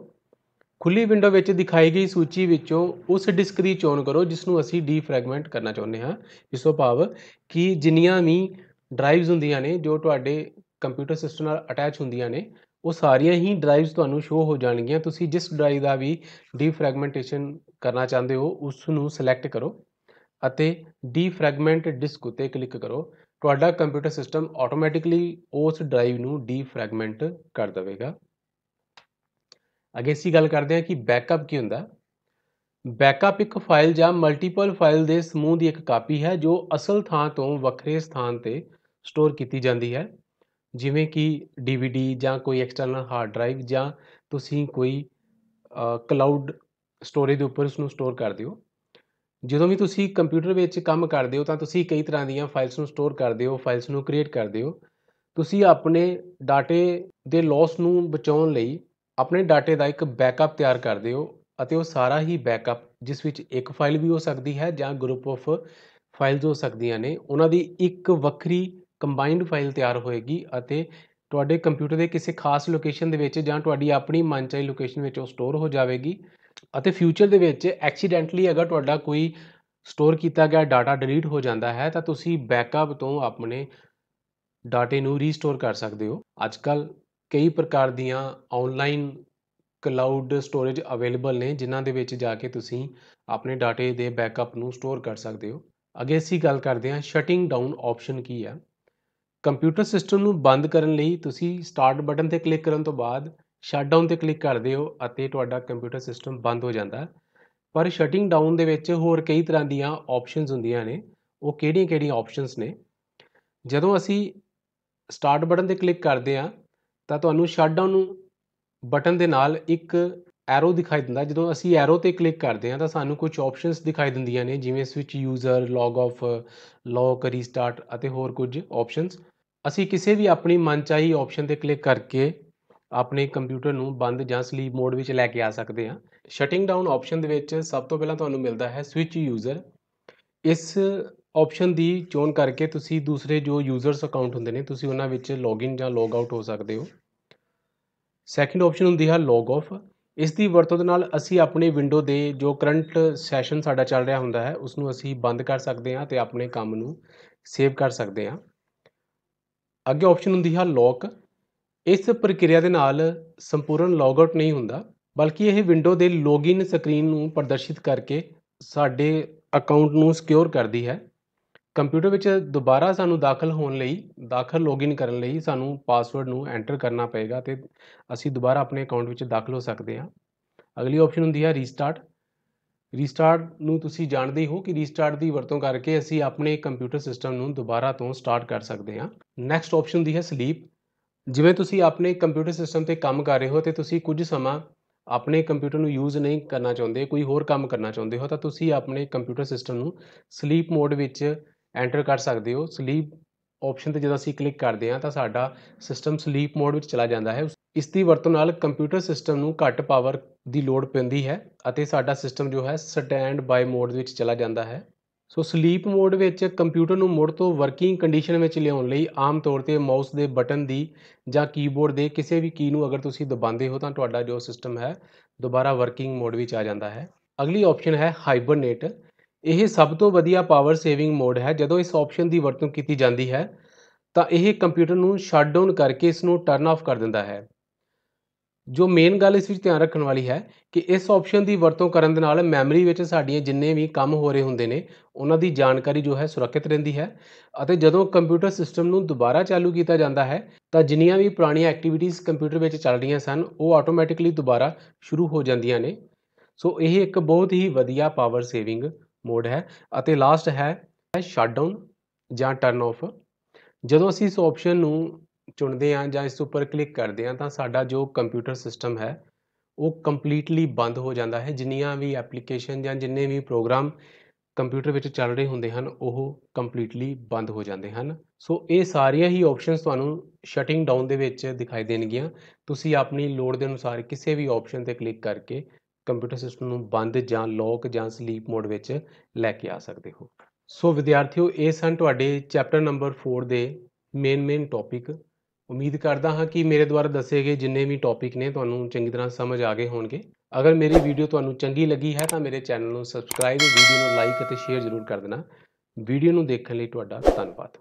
ਖੁੱਲੀ ਵਿੰਡੋ ਵਿੱਚ ਦਿਖਾਈ ਗਈ ਸੂਚੀ ਵਿੱਚੋਂ ਉਸ ਡਿਸਕ ਦੀ ਚੋਣ ਕਰੋ ਜਿਸ ਨੂੰ ਅਸੀਂ ਡੀਫ੍ਰੈਗਮੈਂਟ ਕਰਨਾ ਚਾਹੁੰਦੇ ਹਾਂ ਇਸ ਤੋਂ ਭਾਵ ਕਿ ਜਿੰਨੀਆਂ ਵੀ ਡਰਾਈਵਸ ਹੁੰਦੀਆਂ ਨੇ ਜੋ ਤੁਹਾਡੇ ਕੰਪਿਊਟਰ ਸਿਸਟਮ ਨਾਲ ਅਟੈਚ ਹੁੰਦੀਆਂ ਨੇ ਉਹ ਸਾਰੀਆਂ ਹੀ ਡਰਾਈਵਸ ਤੁਹਾਨੂੰ ਸ਼ੋ ਹੋ ਜਾਣਗੀਆਂ ਤੁਸੀਂ ਜਿਸ ਡਰਾਈਵ ਦਾ ਵੀ ਡੀਫ੍ਰੈਗਮੈਂਟੇਸ਼ਨ ਕਰਨਾ ਚਾਹੁੰਦੇ ਹੋ ਉਸ ਨੂੰ ਸਿਲੈਕਟ ਕਰੋ ਅਤੇ ਡੀਫ੍ਰੈਗਮੈਂਟ ਡਿਸਕ ਉਤੇ ਕਲਿੱਕ ਕਰੋ ਤੁਹਾਡਾ ਕੰਪਿਊਟਰ ਸਿਸਟਮ ਆਟੋਮੈਟਿਕਲੀ ਉਸ ਡਰਾਈਵ ਨੂੰ ਡੀਫ੍ਰੈਗਮੈਂਟ ਕਰ ਦੇਵੇਗਾ ਅੱਗੇ ਅਸੀਂ ਗੱਲ ਕਰਦੇ ਹਾਂ ਕਿ ਬੈਕਅਪ ਕੀ ਹੁੰਦਾ ਬੈਕਅਪ ਇੱਕ ਫਾਈਲ ਜਾਂ ਮਲਟੀਪਲ ਫਾਈਲ ਦੇ ਸਮੂਹ ਦੀ ਇੱਕ ਕਾਪੀ ਹੈ ਜੋ ਅਸਲ ਥਾਂ ਤੋਂ ਵੱਖਰੇ ਸਥਾਨ ਤੇ ਸਟੋਰ ਕੀਤੀ ਜਾਂਦੀ ਹੈ ਜਿਵੇਂ ਕਿ ਡੀਵੀਡੀ ਜਾਂ ਕੋਈ ਐਕਸਟਰਨਲ ਹਾਰਡ ਡਰਾਈਵ ਜਾਂ ਤੁਸੀਂ ਕੋਈ ਕਲਾਉਡ ਸਟੋਰੇਜ ਦੇ ਉੱਪਰ ਉਸ ਨੂੰ ਸਟੋਰ ਕਰ ਦਿਓ ਜਦੋਂ ਵੀ ਤੁਸੀਂ ਕੰਪਿਊਟਰ ਵਿੱਚ ਕੰਮ ਕਰਦੇ ਹੋ ਤਾਂ ਤੁਸੀਂ ਕਈ ਤਰ੍ਹਾਂ ਦੀਆਂ ਫਾਈਲਸ ਨੂੰ ਸਟੋਰ ਕਰਦੇ ਹੋ ਫਾਈਲਸ ਨੂੰ ਕ੍ਰੀਏਟ ਕਰਦੇ ਹੋ ਤੁਸੀਂ ਆਪਣੇ ਡਾਟੇ ਦੇ ਲਾਸ ਨੂੰ ਬਚਾਉਣ ਲਈ ਆਪਣੇ ਡਾਟੇ ਦਾ ਇੱਕ ਬੈਕਅਪ ਤਿਆਰ ਕਰਦੇ ਹੋ ਅਤੇ ਉਹ ਸਾਰਾ ਹੀ ਬੈਕਅਪ ਜਿਸ ਵਿੱਚ ਇੱਕ ਫਾਈਲ ਵੀ ਹੋ ਸਕਦੀ ਹੈ ਜਾਂ ਗਰੁੱਪ ਆਫ ਫਾਈਲਸ ਹੋ ਸਕਦੀਆਂ ਨੇ ਉਹਨਾਂ ਦੀ ਇੱਕ ਵੱਖਰੀ ਕੰਬਾਈਨਡ ਫਾਈਲ ਤਿਆਰ ਹੋਏਗੀ ਅਤੇ ਤੁਹਾਡੇ ਕੰਪਿਊਟਰ ਦੇ ਕਿਸੇ ਖਾਸ ਲੋਕੇਸ਼ਨ ਦੇ ਵਿੱਚ ਜਾਂ ਤੁਹਾਡੀ ਆਪਣੀ ਮਨਚਾਹੀ ਲੋਕੇਸ਼ਨ ਵਿੱਚ ਉਹ ਸਟੋਰ ਹੋ ਜਾਵੇਗੀ ਅਤੇ ਫਿਊਚਰ ਦੇ ਵਿੱਚ ਐਕਸੀਡੈਂਟਲੀ ਅਗਰ ਤੁਹਾਡਾ ਕੋਈ ਸਟੋਰ ਕੀਤਾ ਗਿਆ ਡਾਟਾ ਡਿਲੀਟ ਹੋ ਜਾਂਦਾ ਹੈ ਤਾਂ ਤੁਸੀਂ ਬੈਕਅਪ ਤੋਂ ਆਪਣੇ ਡਾਟੇ ਨੂੰ ਰੀਸਟੋਰ ਕਰ ਸਕਦੇ ਹੋ ਅੱਜ ਕੱਲ ਕਈ ਪ੍ਰਕਾਰ ਦੀਆਂ ਆਨਲਾਈਨ ਕਲਾਉਡ ਸਟੋਰੇਜ ਅਵੇਲੇਬਲ ਨੇ ਜਿਨ੍ਹਾਂ ਦੇ ਵਿੱਚ ਜਾ ਕੇ ਤੁਸੀਂ ਆਪਣੇ ਡਾਟੇ ਦੇ ਬੈਕਅਪ ਨੂੰ ਸਟੋਰ ਕਰ ਸਕਦੇ ਹੋ ਅੱਗੇ ਅਸੀਂ ਗੱਲ ਕਰਦੇ ਹਾਂ ਸ਼ਟਿੰਗ ਡਾਊਨ ਆਪਸ਼ਨ ਕੀ ਹੈ ਕੰਪਿਊਟਰ ਸਿਸਟਮ ਨੂੰ ਬੰਦ ਕਰਨ ਲਈ ਤੁਸੀਂ ਸਟਾਰਟ ਬਟਨ ਤੇ ਕਲਿੱਕ ਕਰਨ ਤੋਂ ਬਾਅਦ ਸ਼ਟਡਾਊਨ ਤੇ ਕਲਿੱਕ ਕਰਦੇ ਹੋ ਅਤੇ ਤੁਹਾਡਾ ਕੰਪਿਊਟਰ ਸਿਸਟਮ ਬੰਦ ਹੋ ਜਾਂਦਾ ਪਰ ਸ਼ਟਿੰਗ ਡਾਊਨ ਦੇ ਵਿੱਚ ਹੋਰ ਕਈ ਤਰ੍ਹਾਂ ਦੀਆਂ ਆਪਸ਼ਨਸ ਹੁੰਦੀਆਂ ਨੇ ਉਹ ਕਿਹੜੀਆਂ-ਕਿਹੜੀਆਂ ਆਪਸ਼ਨਸ ਨੇ ਜਦੋਂ ਅਸੀਂ ਸਟਾਰਟ ਬਟਨ ਤੇ ਕਲਿੱਕ ਕਰਦੇ ਆ ਤਾਂ ਤੁਹਾਨੂੰ ਸ਼ਟਡਾਊਨ ਬਟਨ ਦੇ ਨਾਲ ਇੱਕ ਐਰੋ ਦਿਖਾਈ ਦਿੰਦਾ ਜਦੋਂ ਅਸੀਂ ਐਰੋ ਤੇ ਕਲਿੱਕ ਕਰਦੇ ਆ ਤਾਂ ਸਾਨੂੰ ਕੁਝ ਆਪਸ਼ਨਸ ਦਿਖਾਈ ਦਿੰਦੀਆਂ ਨੇ ਜਿਵੇਂ switch user log off lock restart ਅਤੇ ਹੋਰ ਕੁਝ ਆਪਸ਼ਨਸ ਅਸੀਂ ਕਿਸੇ ਵੀ ਆਪਣੀ ਮਨਚਾਹੀ ਆਪਸ਼ਨ ਤੇ ਕਲਿੱਕ ਕਰਕੇ ਆਪਣੇ ਕੰਪਿਊਟਰ ਨੂੰ ਬੰਦ ਜਾਂ ਸਲੀਪ ਮੋਡ ਵਿੱਚ ਲੈ ਕੇ ਆ ਸਕਦੇ ਹਾਂ ਸ਼ਟਿੰਗ ਡਾਊਨ ਆਪਸ਼ਨ ਦੇ ਵਿੱਚ ਸਭ ਤੋਂ ਪਹਿਲਾਂ ਤੁਹਾਨੂੰ ਮਿਲਦਾ ਹੈ ਸਵਿਚ ਯੂਜ਼ਰ ਇਸ ਆਪਸ਼ਨ ਦੀ ਚੋਣ ਕਰਕੇ ਤੁਸੀਂ ਦੂਸਰੇ ਜੋ ਯੂਜ਼ਰਸ ਅਕਾਊਂਟ ਹੁੰਦੇ ਨੇ ਤੁਸੀਂ ਉਹਨਾਂ ਵਿੱਚ ਲੌਗਇਨ ਜਾਂ ਲੌਗ ਆਊਟ ਹੋ ਸਕਦੇ ਹੋ ਸੈਕੰਡ ਆਪਸ਼ਨ ਹੁੰਦੀ ਹੈ ਲੌਗ ਆਫ ਇਸ ਦੀ ਵਰਤੋਂ ਦੇ ਨਾਲ ਅਸੀਂ ਆਪਣੇ ਵਿੰਡੋ ਦੇ ਜੋ ਕਰੰਟ ਸੈਸ਼ਨ ਸਾਡਾ ਚੱਲ ਰਿਹਾ ਹੁੰਦਾ ਹੈ ਉਸ ਨੂੰ ਅਸੀਂ ਬੰਦ ਕਰ ਸਕਦੇ ਹਾਂ ਤੇ ਆਪਣੇ ਕੰਮ ਨੂੰ ਸੇਵ ਕਰ ਸਕਦੇ ਹਾਂ ਅੱਗੇ ਆਪਸ਼ਨ ਹੁੰਦੀ ਹੈ ਲੌਕ ਇਸ ਪ੍ਰਕਿਰਿਆ ਦੇ ਨਾਲ ਸੰਪੂਰਨ ਲੌਗਆਊਟ ਨਹੀਂ ਹੁੰਦਾ ਬਲਕਿ ਇਹ ਵਿੰਡੋ ਦੇ ਲੌਗਇਨ ਸਕਰੀਨ ਨੂੰ ਪ੍ਰਦਰਸ਼ਿਤ ਕਰਕੇ ਸਾਡੇ ਅਕਾਊਂਟ ਨੂੰ ਸਿਕਿਉਰ ਕਰਦੀ ਹੈ ਕੰਪਿਊਟਰ ਵਿੱਚ ਦੁਬਾਰਾ ਸਾਨੂੰ ਦਾਖਲ ਹੋਣ ਲਈ ਦਾਖਲ ਲੌਗਇਨ ਕਰਨ ਲਈ ਸਾਨੂੰ ਪਾਸਵਰਡ ਨੂੰ ਐਂਟਰ ਕਰਨਾ ਪਏਗਾ ਤੇ ਅਸੀਂ ਦੁਬਾਰਾ ਆਪਣੇ ਅਕਾਊਂਟ ਵਿੱਚ ਦਾਖਲ ਹੋ ਸਕਦੇ ਹਾਂ ਅਗਲੀ ਆਪਸ਼ਨ ਹੁੰਦੀ ਹੈ ਰੀਸਟਾਰਟ ਰੀਸਟਾਰਟ ਨੂੰ ਤੁਸੀਂ ਜਾਣਦੇ ਹੋ ਕਿ ਰੀਸਟਾਰਟ ਦੀ ਵਰਤੋਂ ਕਰਕੇ ਅਸੀਂ ਆਪਣੇ ਕੰਪਿਊਟਰ ਸਿਸਟਮ ਨੂੰ ਦੁਬਾਰਾ ਤੋਂ ਸਟਾਰਟ ਕਰ ਸਕਦੇ ਹਾਂ ਨੈਕਸਟ ਆਪਸ਼ਨ ਦੀ ਹੈ ਸਲੀਪ ਜਿਵੇਂ ਤੁਸੀਂ ਆਪਣੇ ਕੰਪਿਊਟਰ ਸਿਸਟਮ ਤੇ ਕੰਮ ਕਰ ਰਹੇ ਹੋ ਤੇ ਤੁਸੀਂ ਕੁਝ ਸਮਾਂ ਆਪਣੇ ਕੰਪਿਊਟਰ ਨੂੰ ਯੂਜ਼ ਨਹੀਂ ਕਰਨਾ ਚਾਹੁੰਦੇ ਕੋਈ ਹੋਰ ਕੰਮ ਕਰਨਾ ਚਾਹੁੰਦੇ ਹੋ ਤਾਂ ਤੁਸੀਂ ਆਪਣੇ ਕੰਪਿਊਟਰ ਸਿਸਟਮ ਨੂੰ ਸਲੀਪ ਮੋਡ ਵਿੱਚ ਐਂਟਰ ਕਰ ਸਕਦੇ ਹੋ ਸਲੀਪ ਆਪਸ਼ਨ ਤੇ ਜਦੋਂ ਅਸੀਂ ਕਲਿੱਕ ਕਰਦੇ ਹਾਂ ਤਾਂ ਸਾਡਾ ਸਿਸਟਮ ਸਲੀਪ ਮੋਡ ਵਿੱਚ ਚਲਾ ਜਾਂਦਾ ਹੈ ਇਸ ਦੀ ਵਰਤੋਂ ਨਾਲ ਕੰਪਿਊਟਰ ਸਿਸਟਮ ਨੂੰ ਘੱਟ ਪਾਵਰ ਦੀ ਲੋੜ ਪੈਂਦੀ ਹੈ ਅਤੇ ਸਾਡਾ ਸਿਸਟਮ ਜੋ ਹੈ ਸਟੈਂਡ ਬਾਈ ਮੋਡ ਵਿੱਚ ਚਲਾ ਜਾਂਦਾ ਹੈ ਸੋ ਸਲੀਪ ਮੋਡ ਵਿੱਚ ਕੰਪਿਊਟਰ ਨੂੰ ਮੁੜ ਤੋਂ ਵਰਕਿੰਗ ਕੰਡੀਸ਼ਨ ਵਿੱਚ ਲਿਆਉਣ ਲਈ ਆਮ ਤੌਰ ਤੇ ਮਾਊਸ ਦੇ ਬਟਨ ਦੀ ਜਾਂ ਕੀਬੋਰਡ ਦੇ ਕਿਸੇ ਵੀ ਕੀ ਨੂੰ ਅਗਰ ਤੁਸੀਂ ਦਬਾਉਂਦੇ ਹੋ ਤਾਂ ਤੁਹਾਡਾ ਜੋ ਸਿਸਟਮ ਹੈ ਦੁਬਾਰਾ ਵਰਕਿੰਗ ਮੋਡ ਵਿੱਚ ਆ ਜਾਂਦਾ ਹੈ ਅਗਲੀ ਆਪਸ਼ਨ ਹੈ ਹਾਈਬਰਨੇਟ ਇਹ ਸਭ ਤੋਂ ਵਧੀਆ ਪਾਵਰ ਸੇਵਿੰਗ ਮੋਡ ਹੈ ਜਦੋਂ ਇਸ ਆਪਸ਼ਨ ਦੀ ਵਰਤੋਂ ਕੀਤੀ ਜਾਂਦੀ ਹੈ ਤਾਂ ਇਹ ਕੰਪਿਊਟਰ ਨੂੰ ਸ਼ਟਡਾਊਨ ਕਰਕੇ ਇਸ ਨੂੰ ਟਰਨ ਆਫ ਕਰ ਦਿੰਦਾ ਹੈ ਜੋ ਮੇਨ ਗੱਲ ਇਸ ਵਿੱਚ ਧਿਆਨ ਰੱਖਣ ਵਾਲੀ ਹੈ ਕਿ ਇਸ ਆਪਸ਼ਨ ਦੀ ਵਰਤੋਂ ਕਰਨ ਦੇ ਨਾਲ ਮੈਮਰੀ ਵਿੱਚ ਸਾਡੀਆਂ ਜਿੰਨੇ ਵੀ ਕੰਮ ਹੋ ਰਹੇ ਹੁੰਦੇ ਨੇ ਉਹਨਾਂ ਦੀ ਜਾਣਕਾਰੀ ਜੋ ਹੈ ਸੁਰੱਖਿਅਤ ਰਹਿੰਦੀ ਹੈ ਅਤੇ ਜਦੋਂ ਕੰਪਿਊਟਰ ਸਿਸਟਮ ਨੂੰ ਦੁਬਾਰਾ ਚਾਲੂ ਕੀਤਾ ਜਾਂਦਾ ਹੈ ਤਾਂ ਜਿੰਨੀਆਂ ਵੀ ਪੁਰਾਣੀਆਂ ਐਕਟੀਵਿਟੀਜ਼ ਕੰਪਿਊਟਰ ਵਿੱਚ ਚੱਲ ਰਹੀਆਂ ਸਨ ਉਹ ਆਟੋਮੈਟਿਕਲੀ ਦੁਬਾਰਾ ਸ਼ੁਰੂ ਹੋ ਜਾਂਦੀਆਂ ਨੇ ਸੋ ਇਹ ਇੱਕ ਬਹੁਤ ਹੀ ਵਧੀਆ ਪਾਵਰ ਸੇਵਿੰਗ ਮੋਡ ਹੈ ਅਤੇ ਲਾਸਟ ਹੈ ਸ਼ਟਡਾਊਨ ਜਾਂ ਟਰਨ ਆਫ ਜਦੋਂ ਅਸੀਂ ਇਸ ਆਪਸ਼ਨ ਨੂੰ ਚੁਣਦੇ ਹਾਂ ਜਾਂ ਇਸ ਉੱਪਰ ਕਲਿੱਕ ਕਰਦੇ ਹਾਂ ਤਾਂ ਸਾਡਾ ਜੋ ਕੰਪਿਊਟਰ ਸਿਸਟਮ ਹੈ ਉਹ ਕੰਪਲੀਟਲੀ ਬੰਦ ਹੋ ਜਾਂਦਾ ਹੈ ਜਿੰਨੀਆਂ ਵੀ ਐਪਲੀਕੇਸ਼ਨ ਜਾਂ ਜਿੰਨੇ ਵੀ ਪ੍ਰੋਗਰਾਮ ਕੰਪਿਊਟਰ ਵਿੱਚ ਚੱਲ ਰਹੇ ਹੁੰਦੇ ਹਨ ਉਹ ਕੰਪਲੀਟਲੀ ਬੰਦ ਹੋ ਜਾਂਦੇ ਹਨ ਸੋ ਇਹ ਸਾਰੀਆਂ ਹੀ ਆਪਸ਼ਨਸ ਤੁਹਾਨੂੰ ਸ਼ਟਿੰਗ ਡਾਊਨ ਦੇ ਵਿੱਚ ਦਿਖਾਈ ਦੇਣਗੀਆਂ ਤੁਸੀਂ ਆਪਣੀ ਲੋੜ ਦੇ ਅਨੁਸਾਰ ਕਿਸੇ ਵੀ ਆਪਸ਼ਨ ਤੇ ਕਲਿੱਕ ਕਰਕੇ ਕੰਪਿਊਟਰ ਸਿਸਟਮ ਨੂੰ ਬੰਦ ਜਾਂ ਲੌਕ ਜਾਂ ਸਲੀਪ ਮੋਡ ਵਿੱਚ ਲੈ ਕੇ ਆ ਸਕਦੇ ਹੋ ਸੋ ਵਿਦਿਆਰਥੀਓ ਇਹ ਸਨ ਤੁਹਾਡੇ ਚੈਪਟਰ ਨੰਬਰ 4 ਦੇ ਮੇਨ ਮੇਨ ਟੌਪਿਕ ਉਮੀਦ ਕਰਦਾ ਹਾਂ ਕਿ ਮੇਰੇ ਦੁਆਰਾ ਦੱਸੇ ਗਏ ਜਿੰਨੇ ਵੀ ਟੌਪਿਕ ਨੇ ਤੁਹਾਨੂੰ ਚੰਗੀ ਤਰ੍ਹਾਂ ਸਮਝ ਆ ਗਏ ਹੋਣਗੇ ਅਗਰ ਮੇਰੀ ਵੀਡੀਓ ਤੁਹਾਨੂੰ ਚੰਗੀ ਲੱਗੀ ਹੈ ਤਾਂ ਮੇਰੇ ਚੈਨਲ ਨੂੰ ਸਬਸਕ੍ਰਾਈਬ ਵੀਡੀਓ ਨੂੰ ਲਾਈਕ ਅਤੇ ਸ਼ੇਅਰ ਜ਼ਰੂਰ ਕਰ ਦੇਣਾ ਵੀਡੀਓ ਨੂੰ ਦੇਖਣ ਲਈ ਤੁਹਾਡਾ ਧੰਨਵਾਦ